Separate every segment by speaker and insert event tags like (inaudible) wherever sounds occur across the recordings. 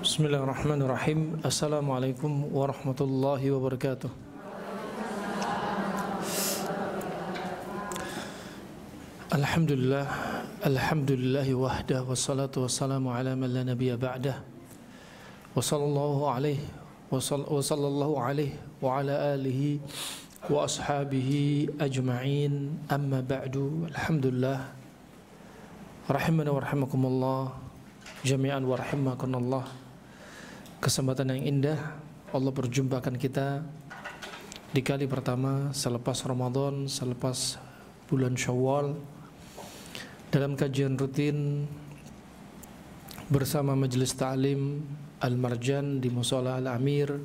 Speaker 1: بسم الله الرحمن الرحيم السلام عليكم ورحمة الله وبركاته الحمد لله الحمد لله وحده والصلاة والسلام على من لا نبي بعده وصلى الله عليه وصلى الله عليه وعلى آله وأصحابه أجمعين أما بعد الحمد لله Rahimana wa rahimakumullah jami'an wa rahimakumullah Kesempatan yang indah Allah berjumpakan kita di kali pertama selepas Ramadan, selepas bulan Syawal dalam kajian rutin bersama Majelis Ta'lim Al-Marjan di Musola Al-Amir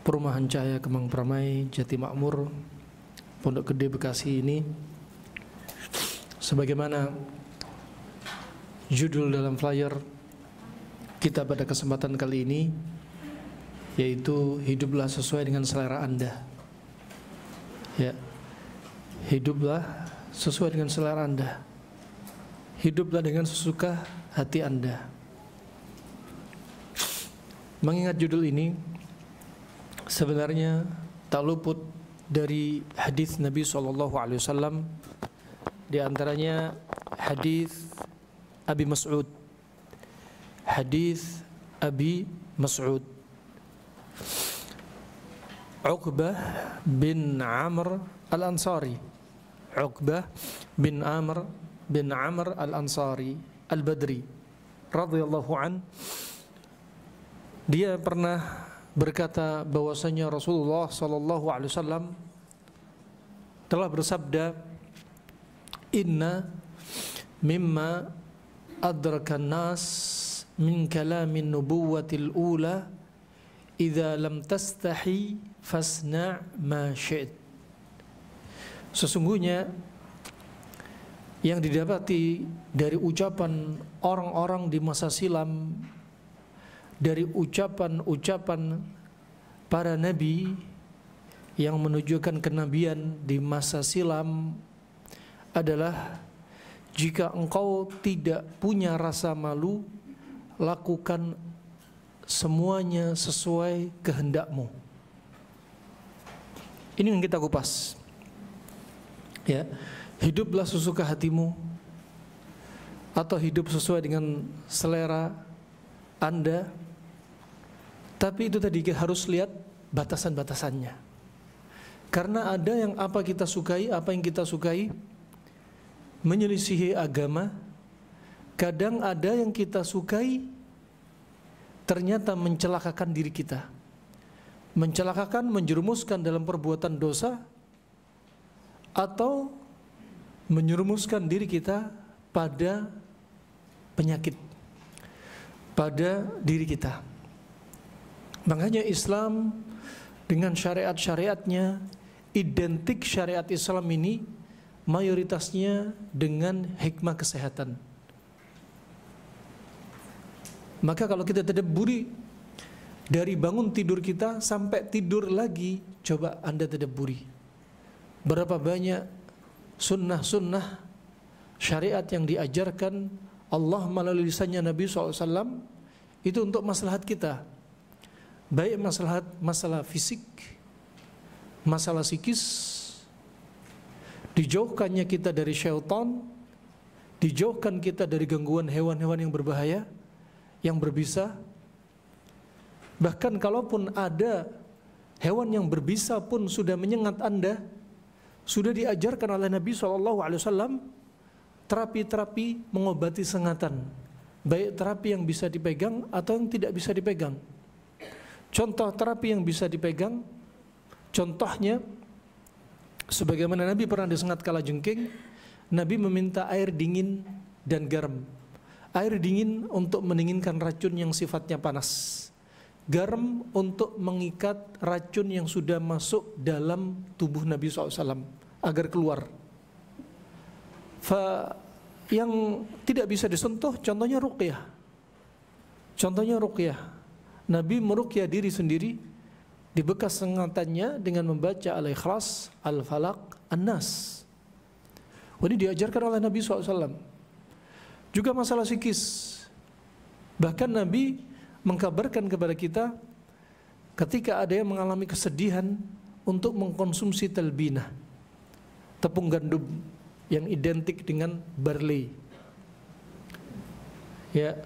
Speaker 1: Perumahan Cahaya Kemang Pramai Jati Makmur Pondok Gede Bekasi ini sebagaimana judul dalam flyer kita pada kesempatan kali ini yaitu hiduplah sesuai dengan selera Anda. Ya. Hiduplah sesuai dengan selera Anda. Hiduplah dengan sesuka hati Anda. Mengingat judul ini sebenarnya tak luput dari hadis Nabi Shallallahu alaihi wasallam di antaranya hadis Abi Mas'ud hadis Abi Mas'ud Uqbah bin Amr Al-Ansari Uqbah bin Amr bin Amr Al-Ansari Al-Badri radhiyallahu an dia pernah berkata bahwasanya Rasulullah sallallahu alaihi wasallam telah bersabda inna mimma adrakan nas min كلام النبوة ula idza lam tastahi fasna' ma شئت. sesungguhnya yang didapati dari ucapan orang-orang di masa silam dari ucapan-ucapan para nabi yang menunjukkan kenabian di masa silam adalah jika engkau tidak punya rasa malu, lakukan semuanya sesuai kehendakmu. Ini yang kita kupas. Ya, hiduplah sesuka hatimu atau hidup sesuai dengan selera Anda. Tapi itu tadi harus lihat batasan-batasannya. Karena ada yang apa kita sukai, apa yang kita sukai, menyelisihi agama, kadang ada yang kita sukai ternyata mencelakakan diri kita. Mencelakakan, menjerumuskan dalam perbuatan dosa atau menyerumuskan diri kita pada penyakit pada diri kita. Makanya Islam dengan syariat-syariatnya identik syariat Islam ini mayoritasnya dengan hikmah kesehatan. Maka kalau kita terdeburi dari bangun tidur kita sampai tidur lagi, coba Anda terdeburi. Berapa banyak sunnah-sunnah syariat yang diajarkan Allah melalui lisannya Nabi SAW itu untuk maslahat kita. Baik maslahat masalah fisik, masalah psikis, dijauhkannya kita dari syaitan, dijauhkan kita dari gangguan hewan-hewan yang berbahaya, yang berbisa. Bahkan kalaupun ada hewan yang berbisa pun sudah menyengat Anda, sudah diajarkan oleh Nabi SAW terapi-terapi mengobati sengatan, baik terapi yang bisa dipegang atau yang tidak bisa dipegang. Contoh terapi yang bisa dipegang, contohnya Sebagaimana Nabi pernah disengat kala jengking, Nabi meminta air dingin dan garam. Air dingin untuk mendinginkan racun yang sifatnya panas. Garam untuk mengikat racun yang sudah masuk dalam tubuh Nabi SAW agar keluar. Fa yang tidak bisa disentuh contohnya ruqyah. Contohnya ruqyah. Nabi meruqyah diri sendiri dibekas sengatannya dengan membaca Al-Ikhlas, al falak An-Nas. Al Ini diajarkan oleh Nabi SAW. Juga masalah psikis. Bahkan Nabi mengkabarkan kepada kita ketika ada yang mengalami kesedihan untuk mengkonsumsi telbina tepung gandum yang identik dengan barley. Ya,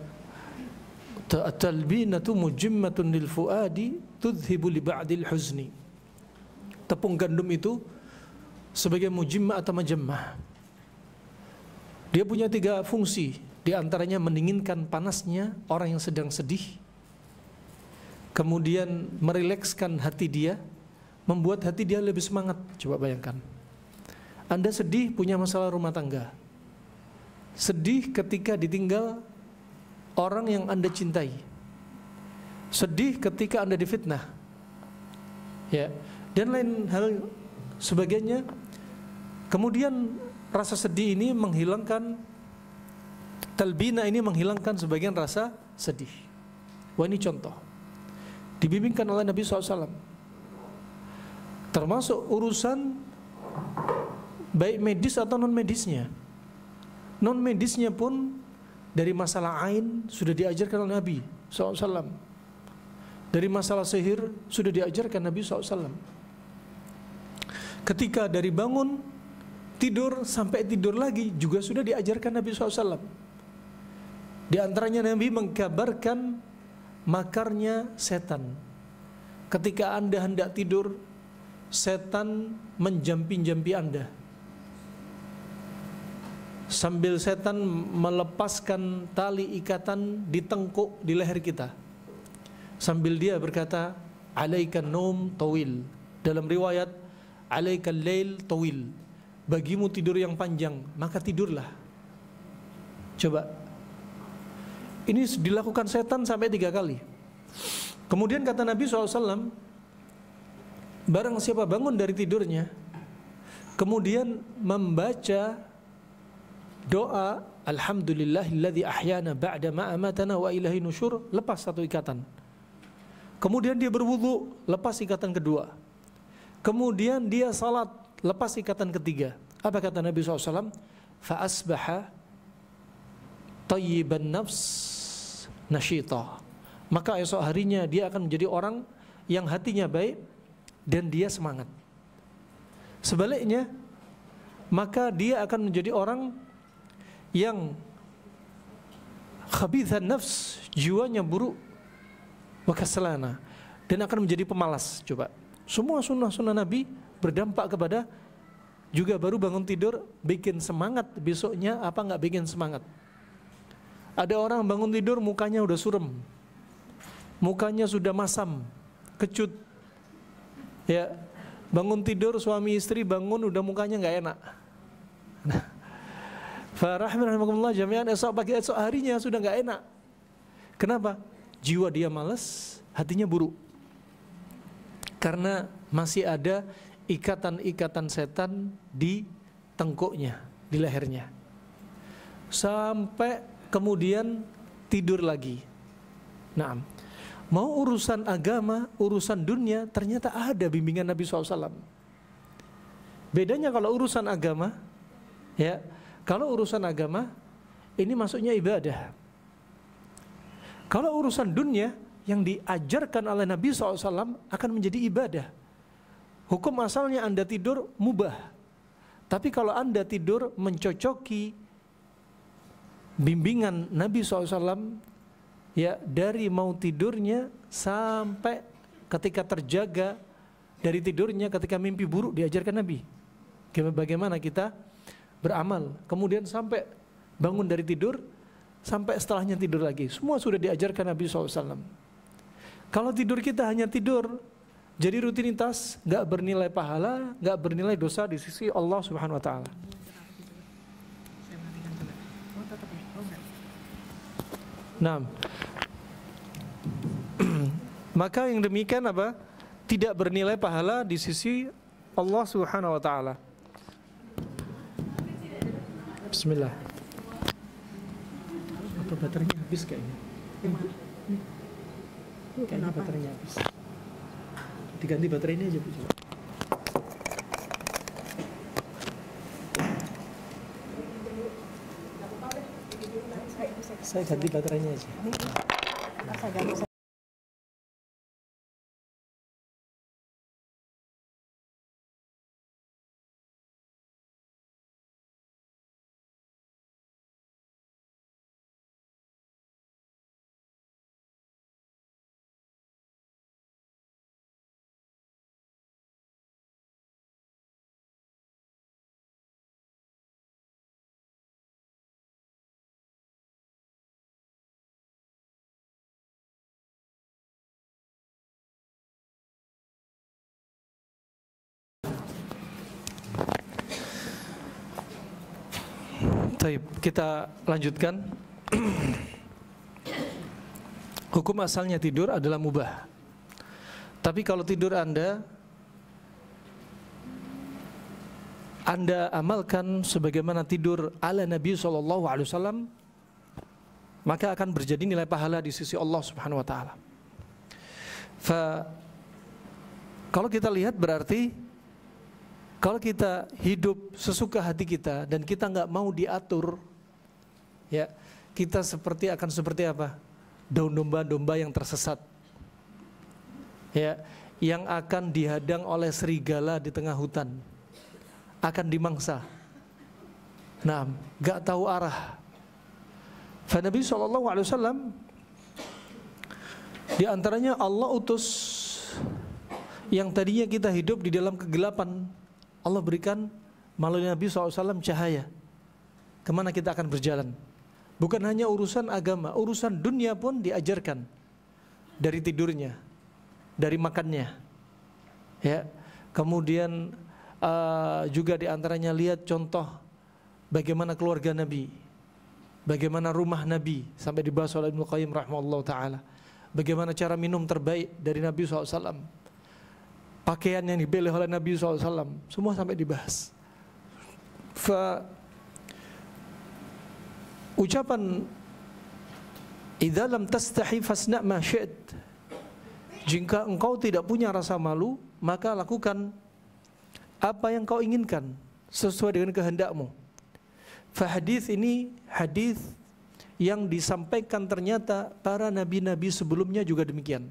Speaker 1: talbinatu mujimmatun lil fuadi tudhibu li ba'dil huzni. Tepung gandum itu sebagai mujimmah atau majemah. Dia punya tiga fungsi, di antaranya mendinginkan panasnya orang yang sedang sedih, kemudian merilekskan hati dia, membuat hati dia lebih semangat. Coba bayangkan. Anda sedih punya masalah rumah tangga. Sedih ketika ditinggal orang yang Anda cintai. Sedih ketika Anda difitnah. Ya, dan lain hal sebagainya. Kemudian rasa sedih ini menghilangkan talbina ini menghilangkan sebagian rasa sedih. Wah ini contoh. Dibimbingkan oleh Nabi SAW. Termasuk urusan baik medis atau non medisnya. Non medisnya pun dari masalah ain sudah diajarkan oleh Nabi SAW. Dari masalah sihir sudah diajarkan Nabi SAW. Ketika dari bangun, tidur sampai tidur lagi juga sudah diajarkan Nabi SAW. Di antaranya Nabi mengkabarkan makarnya setan. Ketika Anda hendak tidur, setan menjampi-jampi Anda sambil setan melepaskan tali ikatan di tengkuk di leher kita sambil dia berkata alaikan nom tawil dalam riwayat alaikan lail tawil bagimu tidur yang panjang maka tidurlah coba ini dilakukan setan sampai tiga kali kemudian kata Nabi SAW barang siapa bangun dari tidurnya kemudian membaca doa alhamdulillahilladzi ahyana ba'da ma amatana wa ilahi nusyur lepas satu ikatan. Kemudian dia berwudu, lepas ikatan kedua. Kemudian dia salat, lepas ikatan ketiga. Apa kata Nabi SAW? Fa asbaha tayyiban nafs nasyita. Maka esok harinya dia akan menjadi orang yang hatinya baik dan dia semangat. Sebaliknya, maka dia akan menjadi orang yang khabithan nafs, jiwanya buruk, wakaslana, dan akan menjadi pemalas. Coba, semua sunnah-sunnah Nabi berdampak kepada juga baru bangun tidur bikin semangat besoknya apa nggak bikin semangat. Ada orang bangun tidur mukanya udah surem, mukanya sudah masam, kecut, ya bangun tidur suami istri bangun udah mukanya nggak enak. Nah, Farahmanakumullah jami'an esok pagi esok harinya sudah nggak enak. Kenapa? Jiwa dia males, hatinya buruk. Karena masih ada ikatan-ikatan setan di tengkuknya, di lehernya. Sampai kemudian tidur lagi. Nah, mau urusan agama, urusan dunia, ternyata ada bimbingan Nabi SAW. Bedanya kalau urusan agama, ya kalau urusan agama, ini masuknya ibadah. Kalau urusan dunia, yang diajarkan oleh Nabi SAW akan menjadi ibadah. Hukum asalnya Anda tidur mubah. Tapi kalau Anda tidur mencocoki bimbingan Nabi SAW ya dari mau tidurnya sampai ketika terjaga dari tidurnya ketika mimpi buruk diajarkan Nabi. Bagaimana kita beramal, kemudian sampai bangun dari tidur, sampai setelahnya tidur lagi. Semua sudah diajarkan Nabi SAW. Kalau tidur kita hanya tidur, jadi rutinitas nggak bernilai pahala, nggak bernilai dosa di sisi Allah Subhanahu Wa Taala. Nah, (clears throat) maka yang demikian apa? Tidak bernilai pahala di sisi Allah Subhanahu Wa Taala. Bismillah. Apa baterainya habis kayaknya? Kayaknya baterainya habis. Diganti baterainya aja bu. Saya ganti baterainya aja. Taib, kita lanjutkan. (clears throat) Hukum asalnya tidur adalah mubah. Tapi kalau tidur Anda Anda amalkan sebagaimana tidur ala Nabi sallallahu alaihi wasallam maka akan berjadi nilai pahala di sisi Allah Subhanahu wa taala. kalau kita lihat berarti kalau kita hidup sesuka hati kita dan kita nggak mau diatur, ya kita seperti akan seperti apa? Daun domba-domba yang tersesat, ya, yang akan dihadang oleh serigala di tengah hutan, akan dimangsa. Nah, nggak tahu arah. Fa Nabi saw di antaranya Allah utus yang tadinya kita hidup di dalam kegelapan Allah berikan melalui Nabi SAW cahaya. Kemana kita akan berjalan? Bukan hanya urusan agama, urusan dunia pun diajarkan dari tidurnya, dari makannya, ya. Kemudian uh, juga diantaranya lihat contoh bagaimana keluarga Nabi, bagaimana rumah Nabi sampai dibahas oleh Ibnu Qayyim rahimahullah taala, bagaimana cara minum terbaik dari Nabi saw pakaian yang dipilih oleh Nabi SAW, semua sampai dibahas. Fa, ucapan idalam tastahi fasna ma Jika engkau tidak punya rasa malu, maka lakukan apa yang kau inginkan sesuai dengan kehendakmu. Hadis ini hadis yang disampaikan ternyata para nabi-nabi sebelumnya juga demikian.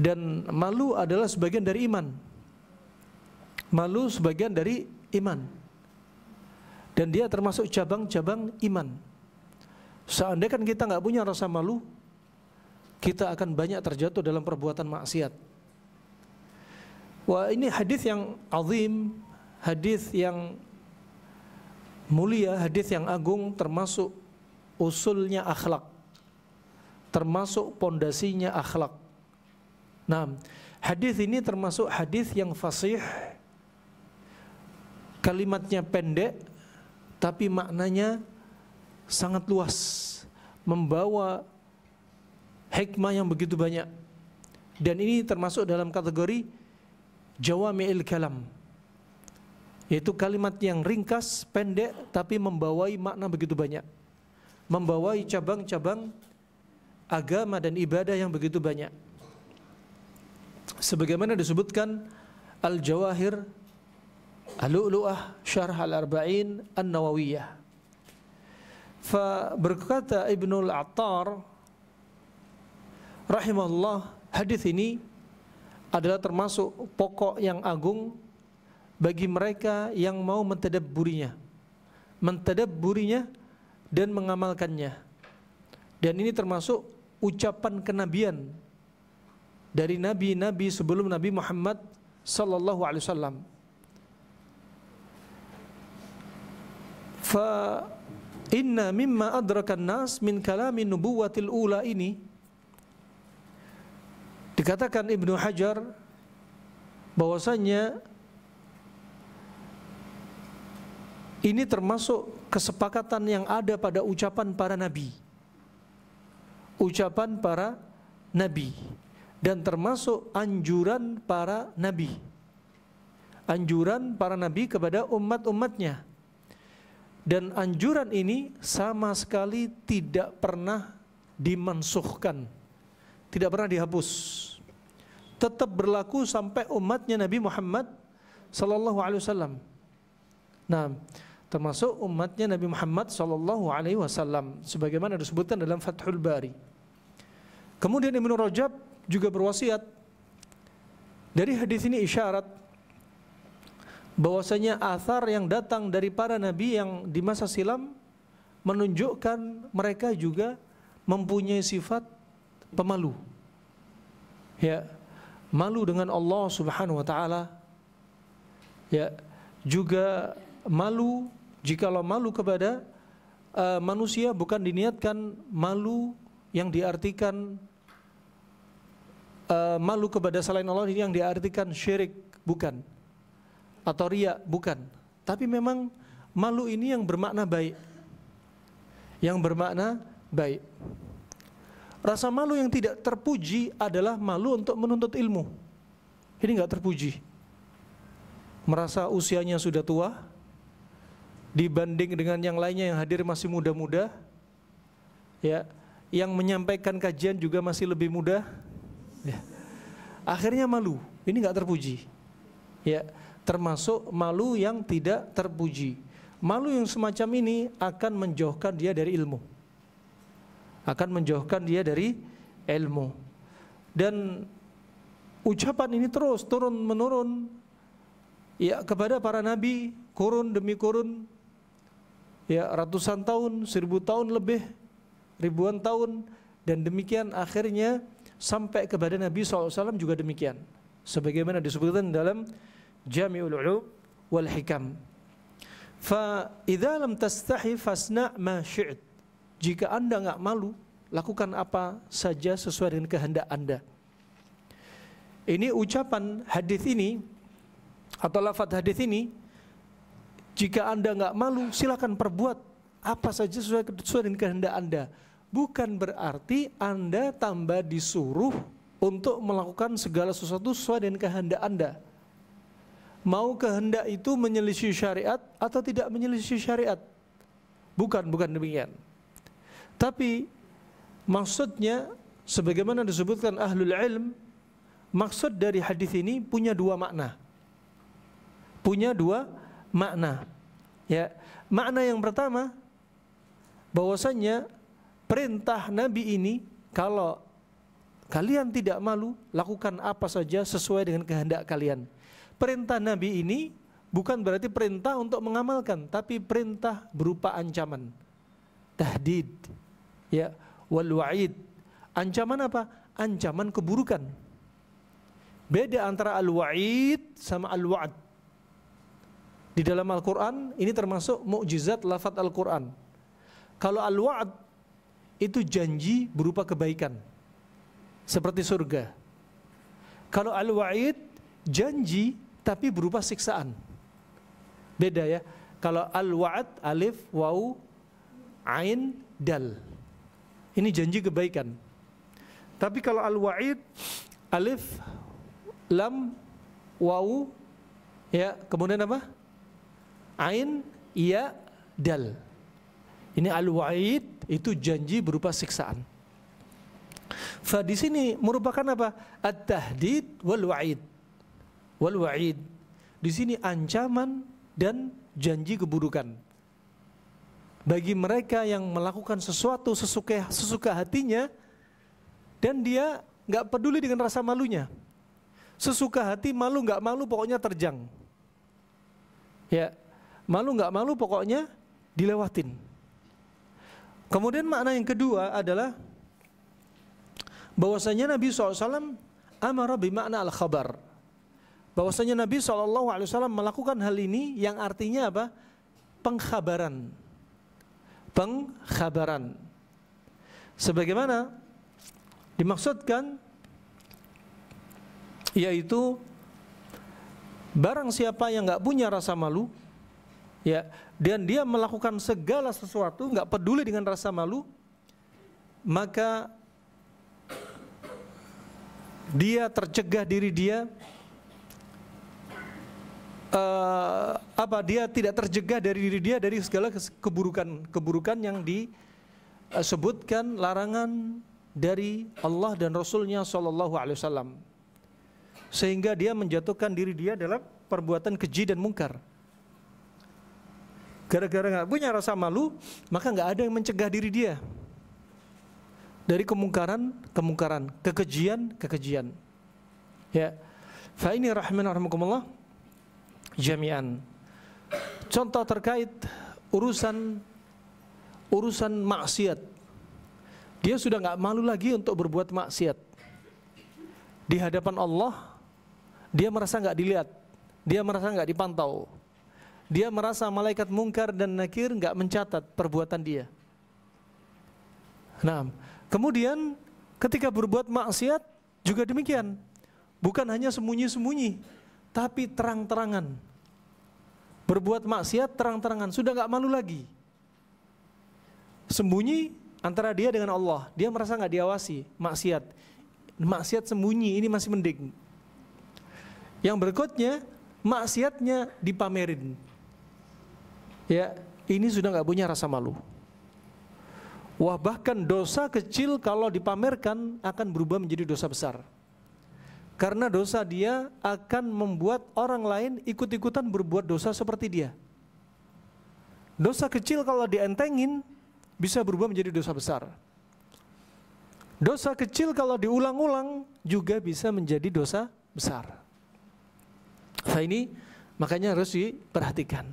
Speaker 1: Dan malu adalah sebagian dari iman. Malu sebagian dari iman. Dan dia termasuk cabang-cabang iman. Seandainya kan kita nggak punya rasa malu, kita akan banyak terjatuh dalam perbuatan maksiat. Wah ini hadis yang azim, hadis yang mulia, hadis yang agung termasuk usulnya akhlak. Termasuk pondasinya akhlak. Nah, hadis ini termasuk hadis yang fasih, kalimatnya pendek, tapi maknanya sangat luas, membawa hikmah yang begitu banyak. Dan ini termasuk dalam kategori jawami'il kalam, yaitu kalimat yang ringkas, pendek, tapi membawai makna begitu banyak. Membawai cabang-cabang agama dan ibadah yang begitu banyak sebagaimana disebutkan Al-Jawahir Al-Lu'lu'ah Syarh Al-Arba'in An-Nawawiyah Fa berkata Ibnu Al-Attar rahimahullah hadis ini adalah termasuk pokok yang agung bagi mereka yang mau mentadabburinya mentadabburinya dan mengamalkannya dan ini termasuk ucapan kenabian dari nabi-nabi sebelum Nabi Muhammad sallallahu alaihi wasallam. Fa inna mimma adrakan nas min kalamin nubuwatil ula ini dikatakan Ibnu Hajar bahwasanya ini termasuk kesepakatan yang ada pada ucapan para nabi. Ucapan para nabi dan termasuk anjuran para nabi. Anjuran para nabi kepada umat-umatnya. Dan anjuran ini sama sekali tidak pernah dimansuhkan. Tidak pernah dihapus. Tetap berlaku sampai umatnya Nabi Muhammad sallallahu alaihi wasallam. Nah, termasuk umatnya Nabi Muhammad sallallahu alaihi wasallam sebagaimana disebutkan dalam Fathul Bari. Kemudian Ibnu Rajab juga berwasiat. Dari hadis ini isyarat bahwasanya athar yang datang dari para nabi yang di masa silam menunjukkan mereka juga mempunyai sifat pemalu. Ya, malu dengan Allah Subhanahu wa taala. Ya, juga malu jikalau malu kepada uh, manusia bukan diniatkan malu yang diartikan Eh, malu kepada selain Allah ini yang diartikan syirik bukan atau riak bukan tapi memang malu ini yang bermakna baik yang bermakna baik rasa malu yang tidak terpuji adalah malu untuk menuntut ilmu ini nggak terpuji merasa usianya sudah tua dibanding dengan yang lainnya yang hadir masih muda-muda ya yang menyampaikan kajian juga masih lebih muda Ya. Akhirnya malu. Ini nggak terpuji. Ya, termasuk malu yang tidak terpuji. Malu yang semacam ini akan menjauhkan dia dari ilmu. Akan menjauhkan dia dari ilmu. Dan ucapan ini terus turun menurun ya kepada para nabi kurun demi kurun ya ratusan tahun, seribu tahun lebih, ribuan tahun dan demikian akhirnya sampai kepada Nabi SAW juga demikian. Sebagaimana disebutkan dalam Jami'ul Ulum wal Hikam. idza lam tastahi fasna' ma syi'd. Jika anda nggak malu, lakukan apa saja sesuai dengan kehendak anda. Ini ucapan hadis ini atau lafaz hadis ini jika anda nggak malu silakan perbuat apa saja sesuai dengan kehendak anda bukan berarti Anda tambah disuruh untuk melakukan segala sesuatu sesuai dengan kehendak Anda. Mau kehendak itu menyelisih syariat atau tidak menyelisih syariat? Bukan, bukan demikian. Tapi maksudnya sebagaimana disebutkan ahlul ilm, maksud dari hadis ini punya dua makna. Punya dua makna. Ya, makna yang pertama bahwasanya perintah Nabi ini kalau kalian tidak malu lakukan apa saja sesuai dengan kehendak kalian. Perintah Nabi ini bukan berarti perintah untuk mengamalkan, tapi perintah berupa ancaman. Tahdid. Ya, wal wa'id. Ancaman apa? Ancaman keburukan. Beda antara al-wa'id sama al waad Di dalam Al-Qur'an ini termasuk mukjizat lafaz Al-Qur'an. Kalau al waad itu janji berupa kebaikan seperti surga. Kalau al-wa'id janji tapi berupa siksaan. Beda ya. Kalau al-wa'ad alif wau ain dal. Ini janji kebaikan. Tapi kalau al-wa'id alif lam wau ya kemudian apa? Ain ya dal. Ini al-wa'id itu janji berupa siksaan. Fa di sini merupakan apa? At-tahdid wal wa'id. Wal wa'id. Di sini ancaman dan janji keburukan. Bagi mereka yang melakukan sesuatu sesuka, sesuka hatinya dan dia nggak peduli dengan rasa malunya. Sesuka hati malu nggak malu pokoknya terjang. Ya, malu nggak malu pokoknya dilewatin. Kemudian makna yang kedua adalah bahwasanya Nabi SAW amara makna al-khabar. Bahwasanya Nabi SAW melakukan hal ini yang artinya apa? Pengkhabaran. Pengkhabaran. Sebagaimana dimaksudkan yaitu barang siapa yang nggak punya rasa malu ya dan dia melakukan segala sesuatu nggak peduli dengan rasa malu maka dia tercegah diri dia uh, apa dia tidak tercegah dari diri dia dari segala keburukan keburukan yang disebutkan eh, larangan dari Allah dan Rasulnya Shallallahu Alaihi Wasallam sehingga dia menjatuhkan diri dia dalam perbuatan keji dan mungkar Gara-gara nggak punya rasa malu, maka nggak ada yang mencegah diri dia dari kemungkaran, kemungkaran, kekejian, kekejian. Ya. Fa ini rahman rahmukumullah jami'an. Contoh terkait urusan urusan maksiat. Dia sudah nggak malu lagi untuk berbuat maksiat. Di hadapan Allah, dia merasa nggak dilihat, dia merasa nggak dipantau dia merasa malaikat mungkar dan nakir nggak mencatat perbuatan dia. Nah, kemudian ketika berbuat maksiat juga demikian. Bukan hanya sembunyi-sembunyi, tapi terang-terangan. Berbuat maksiat terang-terangan, sudah nggak malu lagi. Sembunyi antara dia dengan Allah, dia merasa nggak diawasi, maksiat. Maksiat sembunyi, ini masih mending. Yang berikutnya, maksiatnya dipamerin ya ini sudah nggak punya rasa malu. Wah bahkan dosa kecil kalau dipamerkan akan berubah menjadi dosa besar. Karena dosa dia akan membuat orang lain ikut-ikutan berbuat dosa seperti dia. Dosa kecil kalau dientengin bisa berubah menjadi dosa besar. Dosa kecil kalau diulang-ulang juga bisa menjadi dosa besar. Nah ini makanya harus diperhatikan.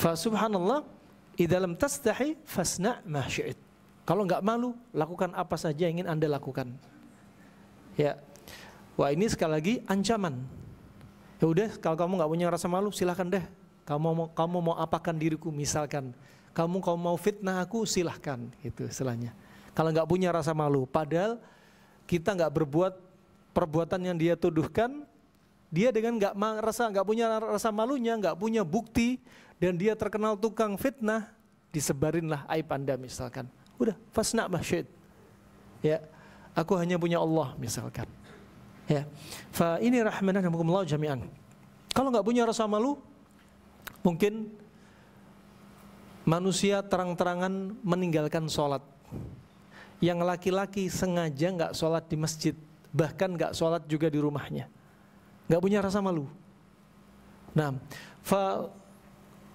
Speaker 1: Fa subhanallah, idalam tasdahi fasna mahsyid. Kalau nggak malu, lakukan apa saja yang ingin Anda lakukan. Ya. Wah, ini sekali lagi ancaman. Ya udah, kalau kamu nggak punya rasa malu, silahkan deh. Kamu mau kamu mau apakan diriku misalkan. Kamu kamu mau fitnah aku, silahkan. itu istilahnya. Kalau nggak punya rasa malu, padahal kita nggak berbuat perbuatan yang dia tuduhkan, dia dengan nggak merasa nggak punya rasa malunya, nggak punya bukti, dan dia terkenal tukang fitnah, disebarinlah aib Anda misalkan. Udah, fasna masyid. Ya, aku hanya punya Allah misalkan. Ya. Fa ini rahmanah hukumullah jami'an. Kalau nggak punya rasa malu, mungkin manusia terang-terangan meninggalkan sholat. Yang laki-laki sengaja nggak sholat di masjid, bahkan nggak sholat juga di rumahnya. Nggak punya rasa malu. Nah, fa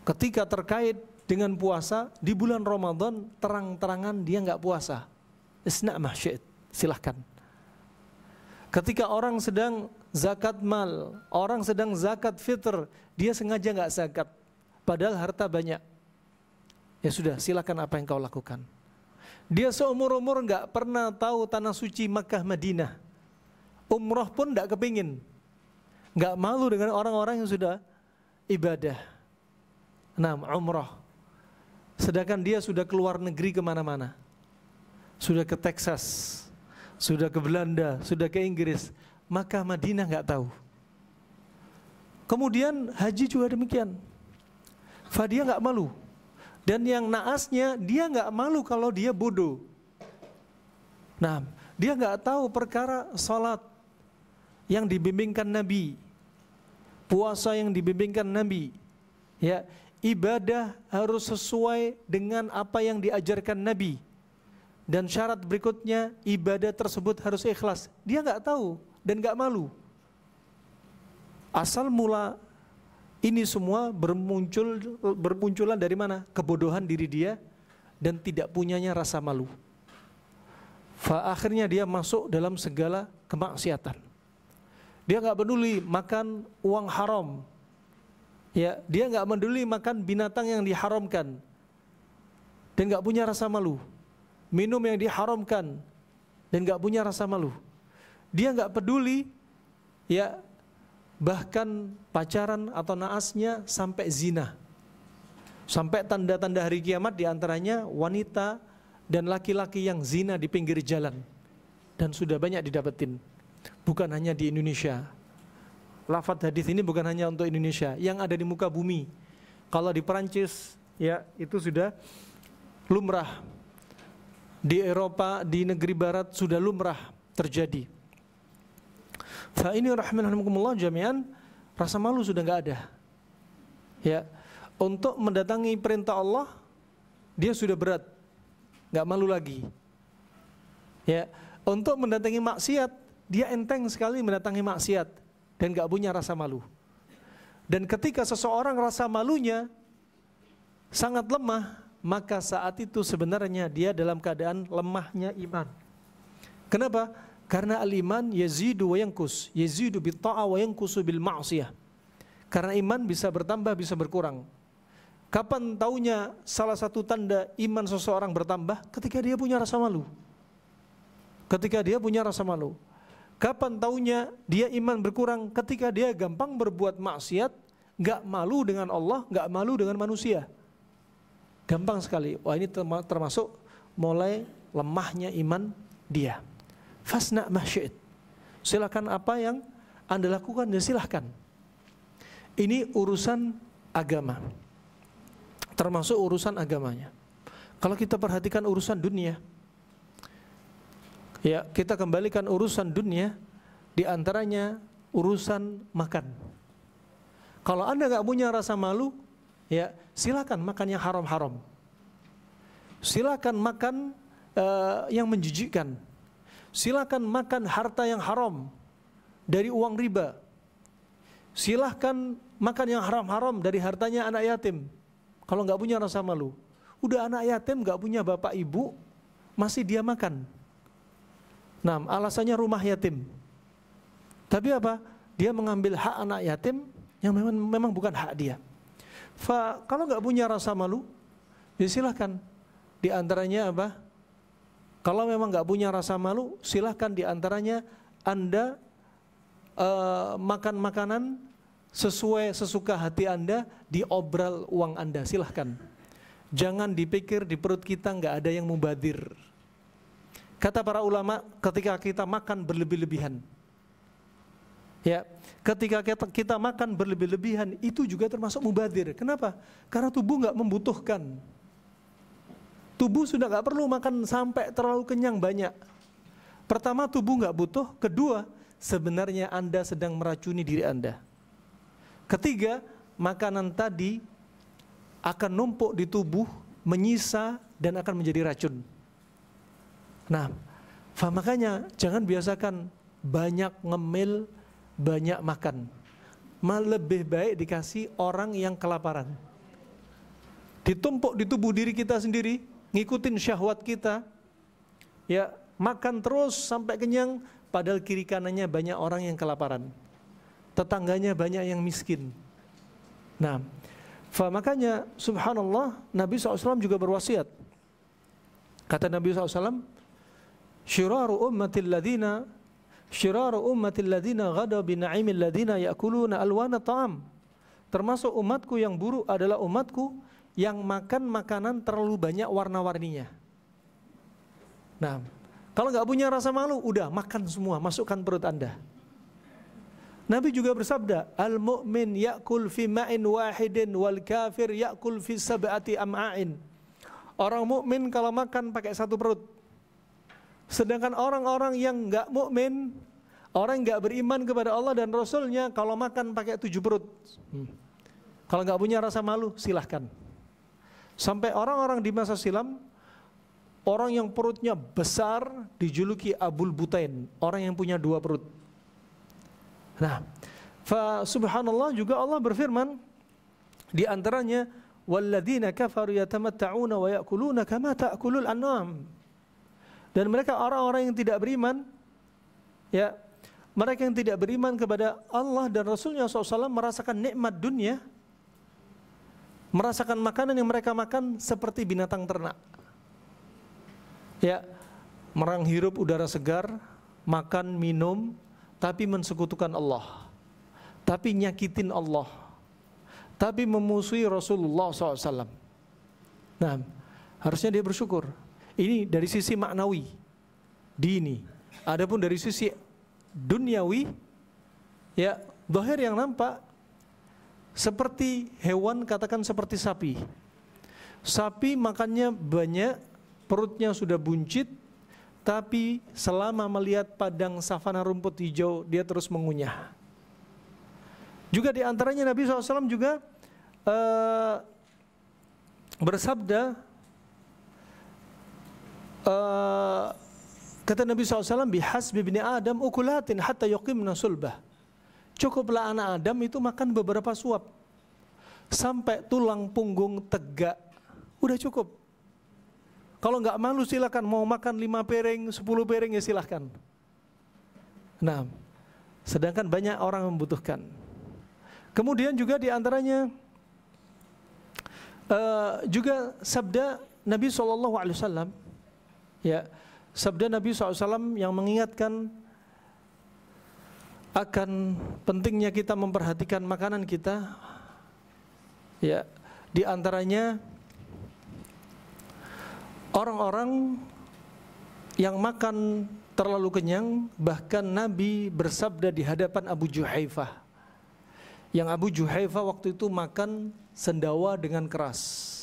Speaker 1: ketika terkait dengan puasa di bulan Ramadan terang-terangan dia nggak puasa. Isna masyid, silahkan. Ketika orang sedang zakat mal, orang sedang zakat fitr, dia sengaja nggak zakat, padahal harta banyak. Ya sudah, silahkan apa yang kau lakukan. Dia seumur-umur nggak pernah tahu tanah suci Makkah Madinah. Umroh pun nggak kepingin. nggak malu dengan orang-orang yang sudah ibadah Nah, umroh. Sedangkan dia sudah keluar negeri kemana-mana. Sudah ke Texas, sudah ke Belanda, sudah ke Inggris. Maka Madinah nggak tahu. Kemudian haji juga demikian. Fadia nggak malu. Dan yang naasnya dia nggak malu kalau dia bodoh. Nah, dia nggak tahu perkara sholat yang dibimbingkan Nabi, puasa yang dibimbingkan Nabi, ya ibadah harus sesuai dengan apa yang diajarkan Nabi. Dan syarat berikutnya, ibadah tersebut harus ikhlas. Dia nggak tahu dan nggak malu. Asal mula ini semua bermuncul bermunculan dari mana? Kebodohan diri dia dan tidak punyanya rasa malu. Fa akhirnya dia masuk dalam segala kemaksiatan. Dia nggak peduli makan uang haram, Ya, dia nggak peduli makan binatang yang diharamkan dan nggak punya rasa malu. Minum yang diharamkan dan nggak punya rasa malu. Dia nggak peduli, ya bahkan pacaran atau naasnya sampai zina. Sampai tanda-tanda hari kiamat diantaranya wanita dan laki-laki yang zina di pinggir jalan. Dan sudah banyak didapetin. Bukan hanya di Indonesia, lafadz hadis ini bukan hanya untuk Indonesia, yang ada di muka bumi. Kalau di Perancis ya itu sudah lumrah. Di Eropa, di negeri barat sudah lumrah terjadi. Fa ini rahimahumullah jami'an rasa malu sudah nggak ada. Ya, untuk mendatangi perintah Allah dia sudah berat. nggak malu lagi. Ya, untuk mendatangi maksiat dia enteng sekali mendatangi maksiat dan gak punya rasa malu. Dan ketika seseorang rasa malunya sangat lemah, maka saat itu sebenarnya dia dalam keadaan lemahnya iman. Kenapa? Karena aliman yazidu wa yangkus, yazidu bi ta'a wa yankusu bil ma'siyah. Karena iman bisa bertambah, bisa berkurang. Kapan taunya salah satu tanda iman seseorang bertambah? Ketika dia punya rasa malu. Ketika dia punya rasa malu. Kapan taunya dia iman berkurang ketika dia gampang berbuat maksiat, gak malu dengan Allah, gak malu dengan manusia. Gampang sekali. Wah ini termasuk mulai lemahnya iman dia. Fasna masyid. Silahkan apa yang Anda lakukan ya silahkan. Ini urusan agama. Termasuk urusan agamanya. Kalau kita perhatikan urusan dunia, Ya, kita kembalikan urusan dunia di antaranya urusan makan. Kalau Anda nggak punya rasa malu, ya silakan makan yang haram-haram. Silakan makan uh, yang menjijikkan. Silakan makan harta yang haram dari uang riba. Silahkan makan yang haram-haram dari hartanya anak yatim. Kalau nggak punya rasa malu, udah anak yatim nggak punya bapak ibu, masih dia makan. Nah, alasannya rumah yatim. Tapi apa? Dia mengambil hak anak yatim yang memang, memang bukan hak dia. Fa, kalau nggak punya rasa malu, ya silahkan. Di antaranya apa? Kalau memang nggak punya rasa malu, silahkan di antaranya Anda uh, makan makanan sesuai sesuka hati Anda di obral uang Anda. Silahkan. Jangan dipikir di perut kita nggak ada yang mubadir. Kata para ulama, ketika kita makan berlebih-lebihan, ya, ketika kita, kita makan berlebih-lebihan itu juga termasuk mubadir. Kenapa? Karena tubuh nggak membutuhkan. Tubuh sudah nggak perlu makan sampai terlalu kenyang banyak. Pertama, tubuh nggak butuh. Kedua, sebenarnya Anda sedang meracuni diri Anda. Ketiga, makanan tadi akan numpuk di tubuh, menyisa, dan akan menjadi racun. Nah, makanya jangan biasakan banyak ngemil, banyak makan. Malah lebih baik dikasih orang yang kelaparan. Ditumpuk di tubuh diri kita sendiri, ngikutin syahwat kita. Ya, makan terus sampai kenyang, padahal kiri kanannya banyak orang yang kelaparan. Tetangganya banyak yang miskin. Nah, makanya subhanallah Nabi SAW juga berwasiat. Kata Nabi SAW, syiraru ummatil ladina syiraru ummatil ladina ghada bina'imil ladina yakuluna alwana ta'am termasuk umatku yang buruk adalah umatku yang makan makanan terlalu banyak warna-warninya nah kalau nggak punya rasa malu udah makan semua masukkan perut anda Nabi juga bersabda, "Al mu'min yakul fi ma'in wahidin wal kafir yakul fi sab'ati am'ain." Orang mukmin kalau makan pakai satu perut, Sedangkan orang-orang yang nggak mukmin, orang nggak beriman kepada Allah dan Rasulnya, kalau makan pakai tujuh perut, hmm. kalau nggak punya rasa malu, silahkan. Sampai orang-orang di masa silam, orang yang perutnya besar dijuluki Abul Butain, orang yang punya dua perut. Nah, fa subhanallah juga Allah berfirman di antaranya walladzina kafaru yatamatta'una wa ya'kuluna kama dan mereka orang-orang yang tidak beriman, ya mereka yang tidak beriman kepada Allah dan Rasulnya SAW merasakan nikmat dunia, merasakan makanan yang mereka makan seperti binatang ternak. Ya, merang hirup udara segar, makan, minum, tapi mensekutukan Allah. Tapi nyakitin Allah. Tapi memusuhi Rasulullah SAW. Nah, harusnya dia bersyukur. Ini dari sisi maknawi, dini. Adapun dari sisi duniawi, ya dohir yang nampak seperti hewan katakan seperti sapi. Sapi makannya banyak, perutnya sudah buncit, tapi selama melihat padang savana rumput hijau, dia terus mengunyah. Juga di antaranya Nabi SAW juga uh, bersabda, Eh, kata Nabi SAW, Bihas bibni Adam ukulatin hatta yuqimna nasulbah. Cukuplah anak Adam itu makan beberapa suap. Sampai tulang punggung tegak. Udah cukup. Kalau nggak malu silahkan mau makan lima piring, sepuluh piring ya silahkan. Nah, sedangkan banyak orang membutuhkan. Kemudian juga diantaranya uh, eh, juga sabda Nabi saw Ya, sabda Nabi SAW yang mengingatkan akan pentingnya kita memperhatikan makanan kita. Ya, di antaranya orang-orang yang makan terlalu kenyang, bahkan Nabi bersabda di hadapan Abu Juhaifah. Yang Abu Juhaifah waktu itu makan sendawa dengan keras.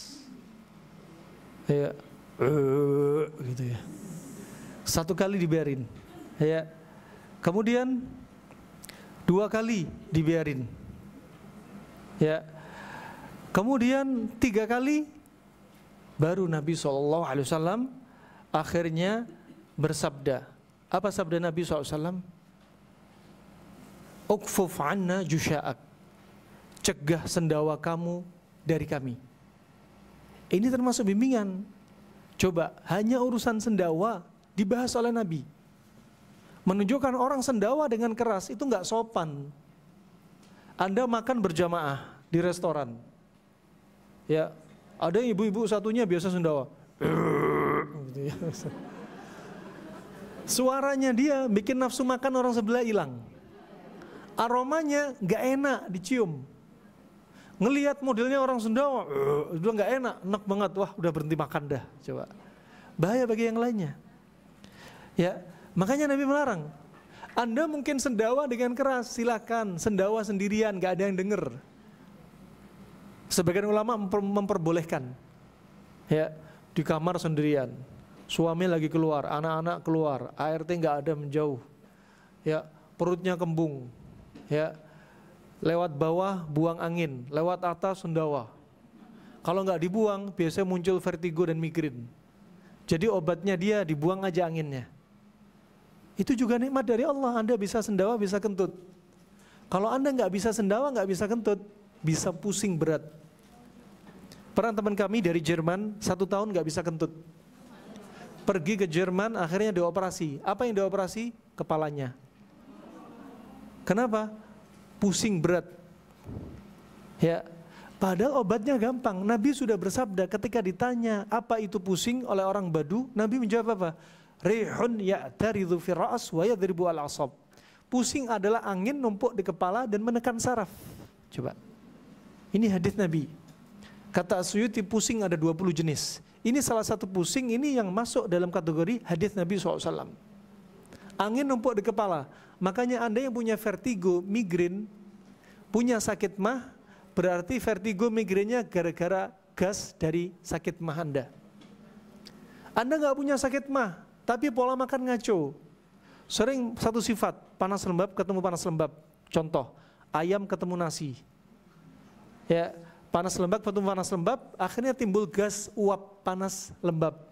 Speaker 1: Ya uh, gitu ya. Satu kali dibiarin, ya. Kemudian dua kali dibiarin, ya. Kemudian tiga kali baru Nabi Shallallahu Alaihi Wasallam akhirnya bersabda. Apa sabda Nabi SAW? Ukfuf anna jusha'ak. Cegah sendawa kamu dari kami. Ini termasuk bimbingan Coba, hanya urusan sendawa dibahas oleh Nabi. Menunjukkan orang sendawa dengan keras itu nggak sopan. Anda makan berjamaah di restoran. Ya, ada ibu-ibu satunya biasa sendawa. (laughs) Gitu ya. Suaranya dia bikin nafsu makan orang sebelah hilang. Aromanya nggak enak dicium ngelihat modelnya orang Sendawa, uh, eh, udah nggak enak, enak banget, wah udah berhenti makan dah, coba. Bahaya bagi yang lainnya. Ya, makanya Nabi melarang. Anda mungkin sendawa dengan keras, silakan. Sendawa sendirian, nggak ada yang dengar. Sebagian ulama memper memperbolehkan. Ya, di kamar sendirian. Suami lagi keluar, anak-anak keluar, ART nggak ada menjauh. Ya, perutnya kembung. Ya, lewat bawah buang angin, lewat atas sendawa. Kalau nggak dibuang, biasanya muncul vertigo dan migrain. Jadi obatnya dia dibuang aja anginnya. Itu juga nikmat dari Allah. Anda bisa sendawa, bisa kentut. Kalau Anda nggak bisa sendawa, nggak bisa kentut, bisa pusing berat. Pernah teman kami dari Jerman, satu tahun nggak bisa kentut. Pergi ke Jerman, akhirnya dioperasi. Apa yang dioperasi? Kepalanya. Kenapa? pusing berat. Ya, Padahal obatnya gampang. Nabi sudah bersabda ketika ditanya apa itu pusing oleh orang badu, Nabi menjawab apa? Rihun ya dari ra'as wa yadribu al asab. Pusing adalah angin numpuk di kepala dan menekan saraf. Coba. Ini hadis Nabi. Kata Syuuti pusing ada 20 jenis. Ini salah satu pusing ini yang masuk dalam kategori hadis Nabi SAW angin numpuk di kepala. Makanya Anda yang punya vertigo, migrain, punya sakit mah, berarti vertigo migrainnya gara-gara gas dari sakit mah Anda. Anda nggak punya sakit mah, tapi pola makan ngaco. Sering satu sifat, panas lembab ketemu panas lembab. Contoh, ayam ketemu nasi. Ya, panas lembab ketemu panas lembab, akhirnya timbul gas uap panas lembab